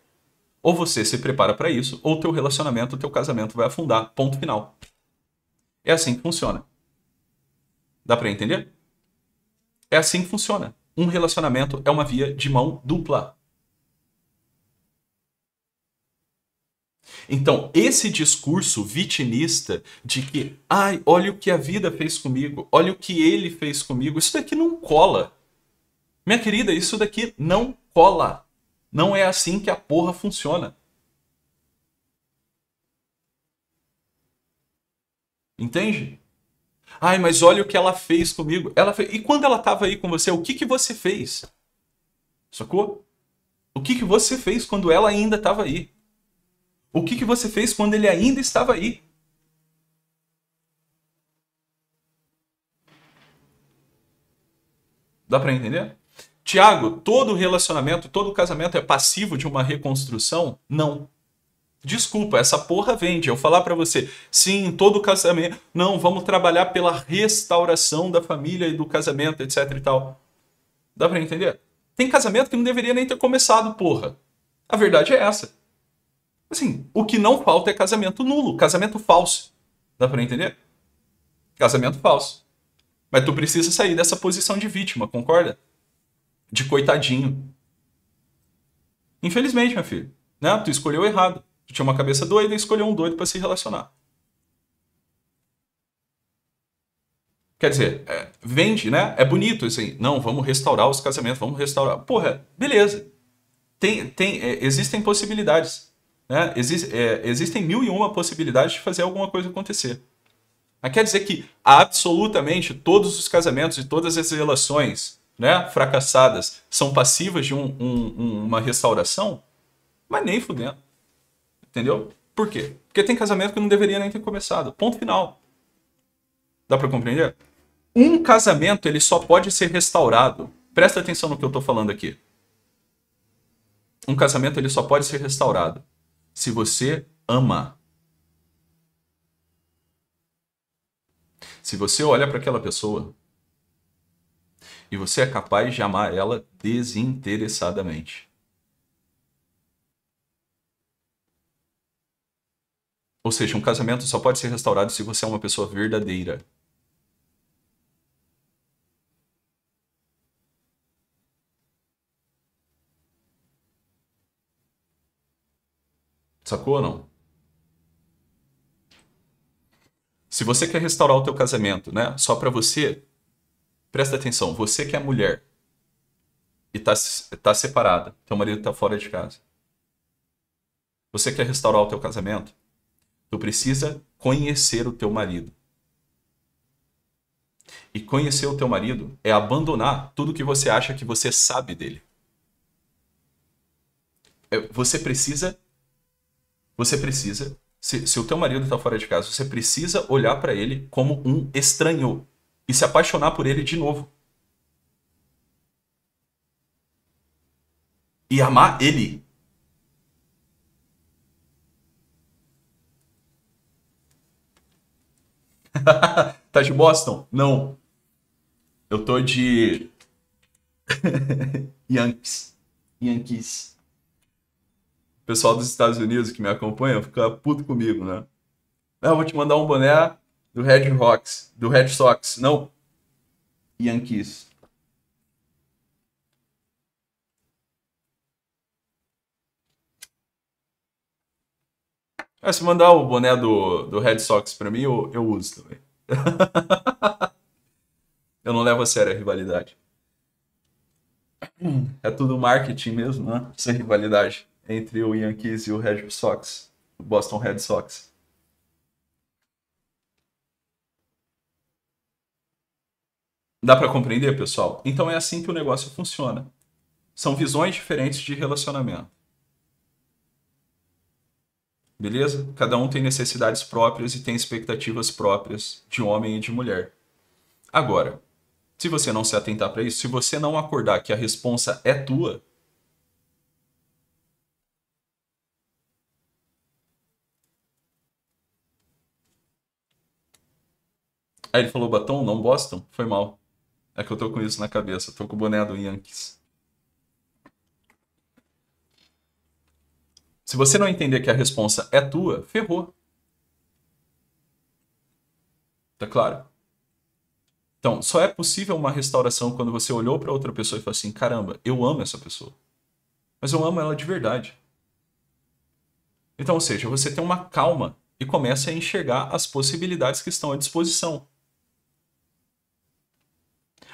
Ou você se prepara para isso, ou teu relacionamento, teu casamento vai afundar. Ponto final. É assim que funciona. Dá para entender? É assim que funciona. Um relacionamento é uma via de mão dupla. Então, esse discurso vitinista de que, ai, olha o que a vida fez comigo, olha o que ele fez comigo, isso daqui não cola. Minha querida, isso daqui não cola. Não é assim que a porra funciona. Entende? Ai, mas olha o que ela fez comigo. Ela fez... E quando ela estava aí com você, o que, que você fez? Sacou? O que, que você fez quando ela ainda estava aí? O que, que você fez quando ele ainda estava aí? Dá para entender? Tiago, todo relacionamento, todo casamento é passivo de uma reconstrução? Não. Desculpa, essa porra vende. Eu falar para você, sim, todo casamento. Não, vamos trabalhar pela restauração da família e do casamento, etc e tal. Dá pra entender? Tem casamento que não deveria nem ter começado, porra. A verdade é essa. Assim, o que não falta é casamento nulo, casamento falso. Dá para entender? Casamento falso. Mas tu precisa sair dessa posição de vítima, concorda? De coitadinho. Infelizmente, meu filho, né? Tu escolheu errado. Tu tinha uma cabeça doida e escolheu um doido para se relacionar. Quer dizer, é, vende, né? É bonito, assim. Não, vamos restaurar os casamentos, vamos restaurar. Porra, beleza. Tem, tem, é, existem possibilidades. Né? é, existem mil e uma possibilidades de fazer alguma coisa acontecer. Mas quer dizer que absolutamente todos os casamentos e todas as relações né, fracassadas são passivas de um, um, uma restauração? Mas nem fudendo. Entendeu? Por quê? Porque tem casamento que não deveria nem ter começado. Ponto final. Dá para compreender? Um casamento ele só pode ser restaurado. Presta atenção no que eu estou falando aqui. Um casamento ele só pode ser restaurado se você ama. Se você olha para aquela pessoa e você é capaz de amar ela desinteressadamente. Ou seja, um casamento só pode ser restaurado se você é uma pessoa verdadeira. Sacou ou não? Se você quer restaurar o teu casamento, né, só para você, presta atenção, você que é mulher e tá, tá separada, teu marido tá fora de casa. Você quer restaurar o teu casamento? Tu precisa conhecer o teu marido. E conhecer o teu marido é abandonar tudo que você acha que você sabe dele. É, você precisa você precisa, se, se o teu marido está fora de casa, você precisa olhar para ele como um estranho e se apaixonar por ele de novo. E amar ele. tá de Boston? Não. Eu tô de Yankees. Yankees pessoal dos Estados Unidos que me acompanha fica puto comigo, né? Não, ah, vou te mandar um boné do Red Rocks, do Red Sox, não. Yankees. Ah, se mandar o boné do, do Red Sox pra mim, eu, eu uso também. eu não levo a sério a rivalidade. É tudo marketing mesmo, né? Essa rivalidade entre o Yankees e o Red Sox, o Boston Red Sox. Dá para compreender, pessoal? Então é assim que o negócio funciona. São visões diferentes de relacionamento. Beleza? Cada um tem necessidades próprias e tem expectativas próprias de homem e de mulher. Agora, se você não se atentar para isso, se você não acordar que a responsa é tua, Aí ele falou, Batom, não Boston? Foi mal. É que eu tô com isso na cabeça. Tô com o boné do Yankees. Se você não entender que a resposta é tua, ferrou. Tá claro? Então, só é possível uma restauração quando você olhou para outra pessoa e falou assim: caramba, eu amo essa pessoa. Mas eu amo ela de verdade. Então, ou seja, você tem uma calma e começa a enxergar as possibilidades que estão à disposição.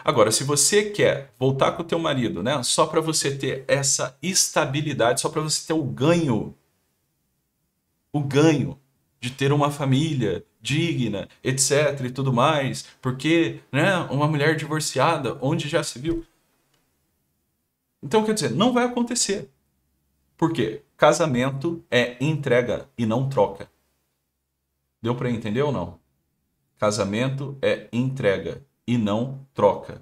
Agora, se você quer voltar com o teu marido, né, só para você ter essa estabilidade, só para você ter o ganho, o ganho de ter uma família digna, etc e tudo mais, porque, né, uma mulher divorciada, onde já se viu? Então, quer dizer, não vai acontecer. Por quê? Casamento é entrega e não troca. Deu para entender ou não? Casamento é entrega e não troca.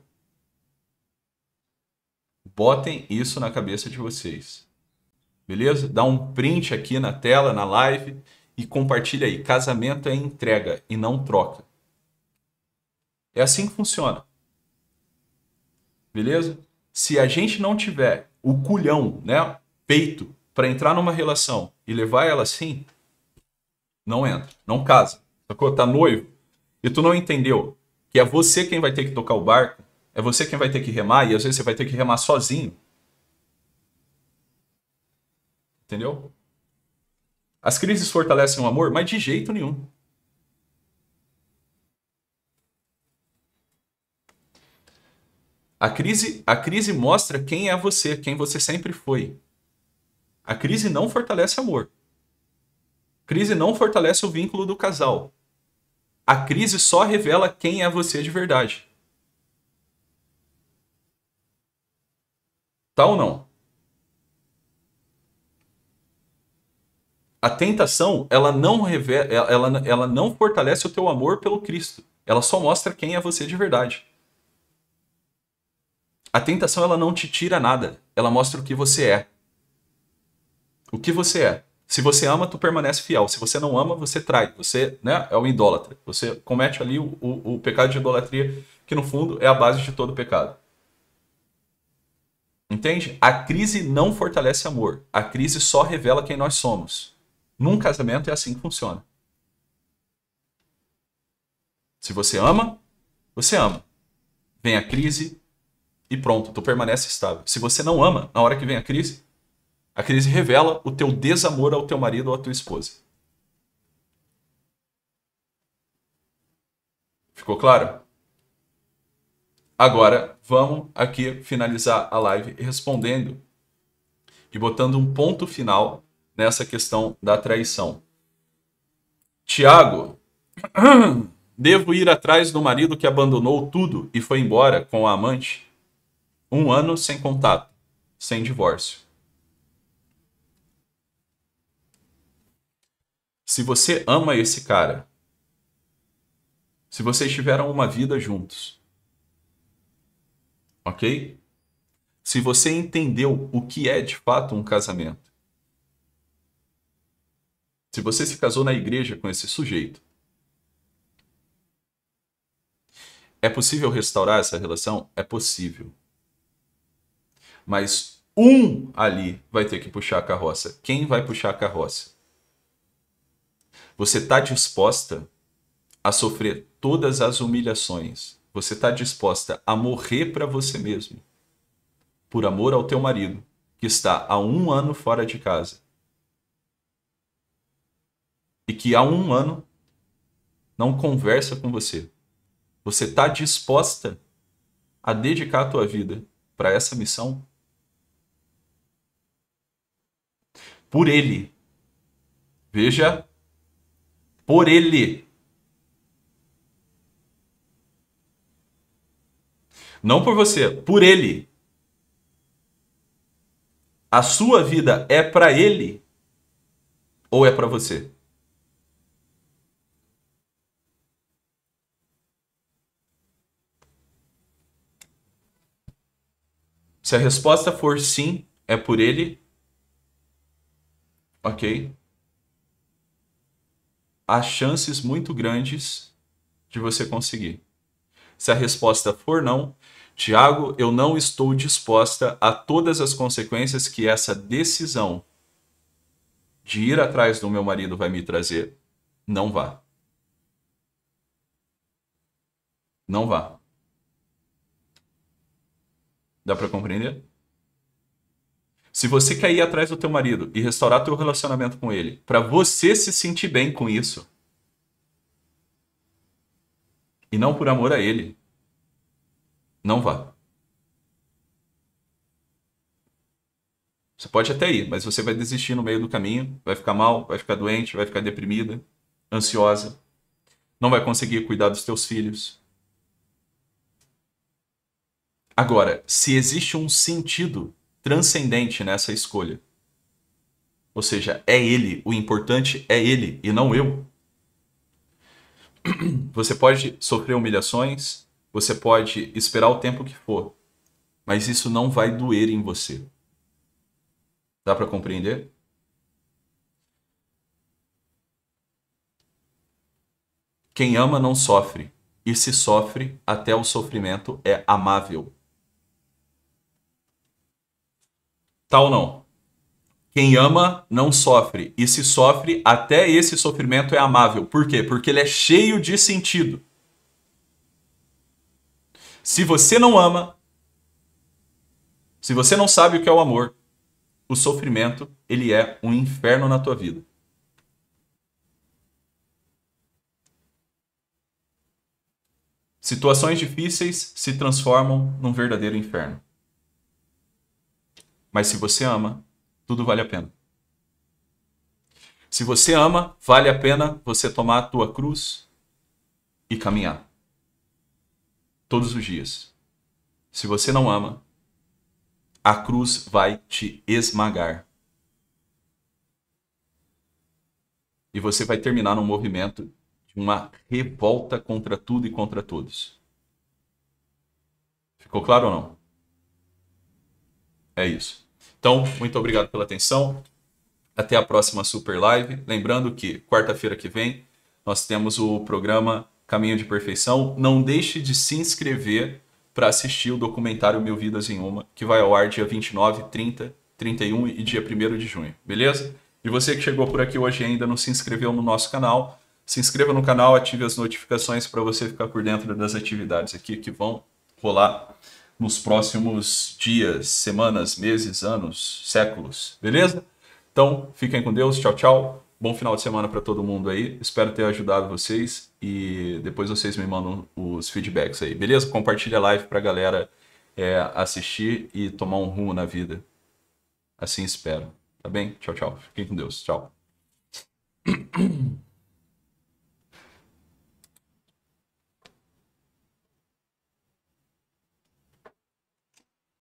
Botem isso na cabeça de vocês. Beleza? Dá um print aqui na tela, na live e compartilha aí. Casamento é entrega e não troca. É assim que funciona. Beleza? Se a gente não tiver o culhão, né, peito para entrar numa relação e levar ela assim, não entra, não casa. Sacou? Tá noivo e tu não entendeu e é você quem vai ter que tocar o barco, é você quem vai ter que remar, e às vezes você vai ter que remar sozinho. Entendeu? As crises fortalecem o amor, mas de jeito nenhum. A crise, a crise mostra quem é você, quem você sempre foi. A crise não fortalece amor. Crise não fortalece o vínculo do casal. A crise só revela quem é você de verdade. Tá ou não? A tentação, ela não revela, ela, ela não fortalece o teu amor pelo Cristo. Ela só mostra quem é você de verdade. A tentação, ela não te tira nada. Ela mostra o que você é. O que você é. Se você ama, tu permanece fiel. Se você não ama, você trai. Você né, é um idólatra. Você comete ali o, o, o pecado de idolatria, que no fundo é a base de todo pecado. Entende? A crise não fortalece amor. A crise só revela quem nós somos. Num casamento é assim que funciona. Se você ama, você ama. Vem a crise e pronto, tu permanece estável. Se você não ama, na hora que vem a crise, a crise revela o teu desamor ao teu marido ou à tua esposa. Ficou claro? Agora, vamos aqui finalizar a live respondendo e botando um ponto final nessa questão da traição. Tiago, devo ir atrás do marido que abandonou tudo e foi embora com a amante? Um ano sem contato, sem divórcio. se você ama esse cara, se vocês tiveram uma vida juntos, ok? Se você entendeu o que é de fato um casamento, se você se casou na igreja com esse sujeito, é possível restaurar essa relação? É possível. Mas um ali vai ter que puxar a carroça. Quem vai puxar a carroça? Você está disposta a sofrer todas as humilhações? Você está disposta a morrer para você mesmo por amor ao teu marido, que está há um ano fora de casa e que há um ano não conversa com você? Você está disposta a dedicar a tua vida para essa missão? Por ele. Veja por ele. Não por você, por ele. A sua vida é para ele ou é para você? Se a resposta for sim, é por ele. Ok há chances muito grandes de você conseguir. Se a resposta for não, Tiago, eu não estou disposta a todas as consequências que essa decisão de ir atrás do meu marido vai me trazer. Não vá. Não vá. Dá para compreender? Se você quer ir atrás do teu marido e restaurar teu relacionamento com ele, para você se sentir bem com isso, e não por amor a ele, não vá. Você pode até ir, mas você vai desistir no meio do caminho, vai ficar mal, vai ficar doente, vai ficar deprimida, ansiosa, não vai conseguir cuidar dos teus filhos. Agora, se existe um sentido transcendente nessa escolha. Ou seja, é ele, o importante é ele e não eu. Você pode sofrer humilhações, você pode esperar o tempo que for, mas isso não vai doer em você. Dá para compreender? Quem ama não sofre, e se sofre, até o sofrimento é amável. Tá ou não? Quem ama não sofre, e se sofre, até esse sofrimento é amável. Por quê? Porque ele é cheio de sentido. Se você não ama, se você não sabe o que é o amor, o sofrimento, ele é um inferno na tua vida. Situações difíceis se transformam num verdadeiro inferno. Mas se você ama, tudo vale a pena. Se você ama, vale a pena você tomar a tua cruz e caminhar. Todos os dias. Se você não ama, a cruz vai te esmagar. E você vai terminar num movimento de uma revolta contra tudo e contra todos. Ficou claro ou não? É isso. Então, muito obrigado pela atenção. Até a próxima super live. Lembrando que quarta-feira que vem nós temos o programa Caminho de Perfeição. Não deixe de se inscrever para assistir o documentário Mil Vidas em Uma, que vai ao ar dia 29, 30, 31 e dia 1 de junho, beleza? E você que chegou por aqui hoje e ainda não se inscreveu no nosso canal, se inscreva no canal, ative as notificações para você ficar por dentro das atividades aqui que vão rolar nos próximos dias, semanas, meses, anos, séculos, beleza? Então, fiquem com Deus, tchau, tchau. Bom final de semana para todo mundo aí. Espero ter ajudado vocês e depois vocês me mandam os feedbacks aí, beleza? Compartilha a live para a galera é, assistir e tomar um rumo na vida. Assim espero, tá bem? Tchau, tchau. Fiquem com Deus. Tchau.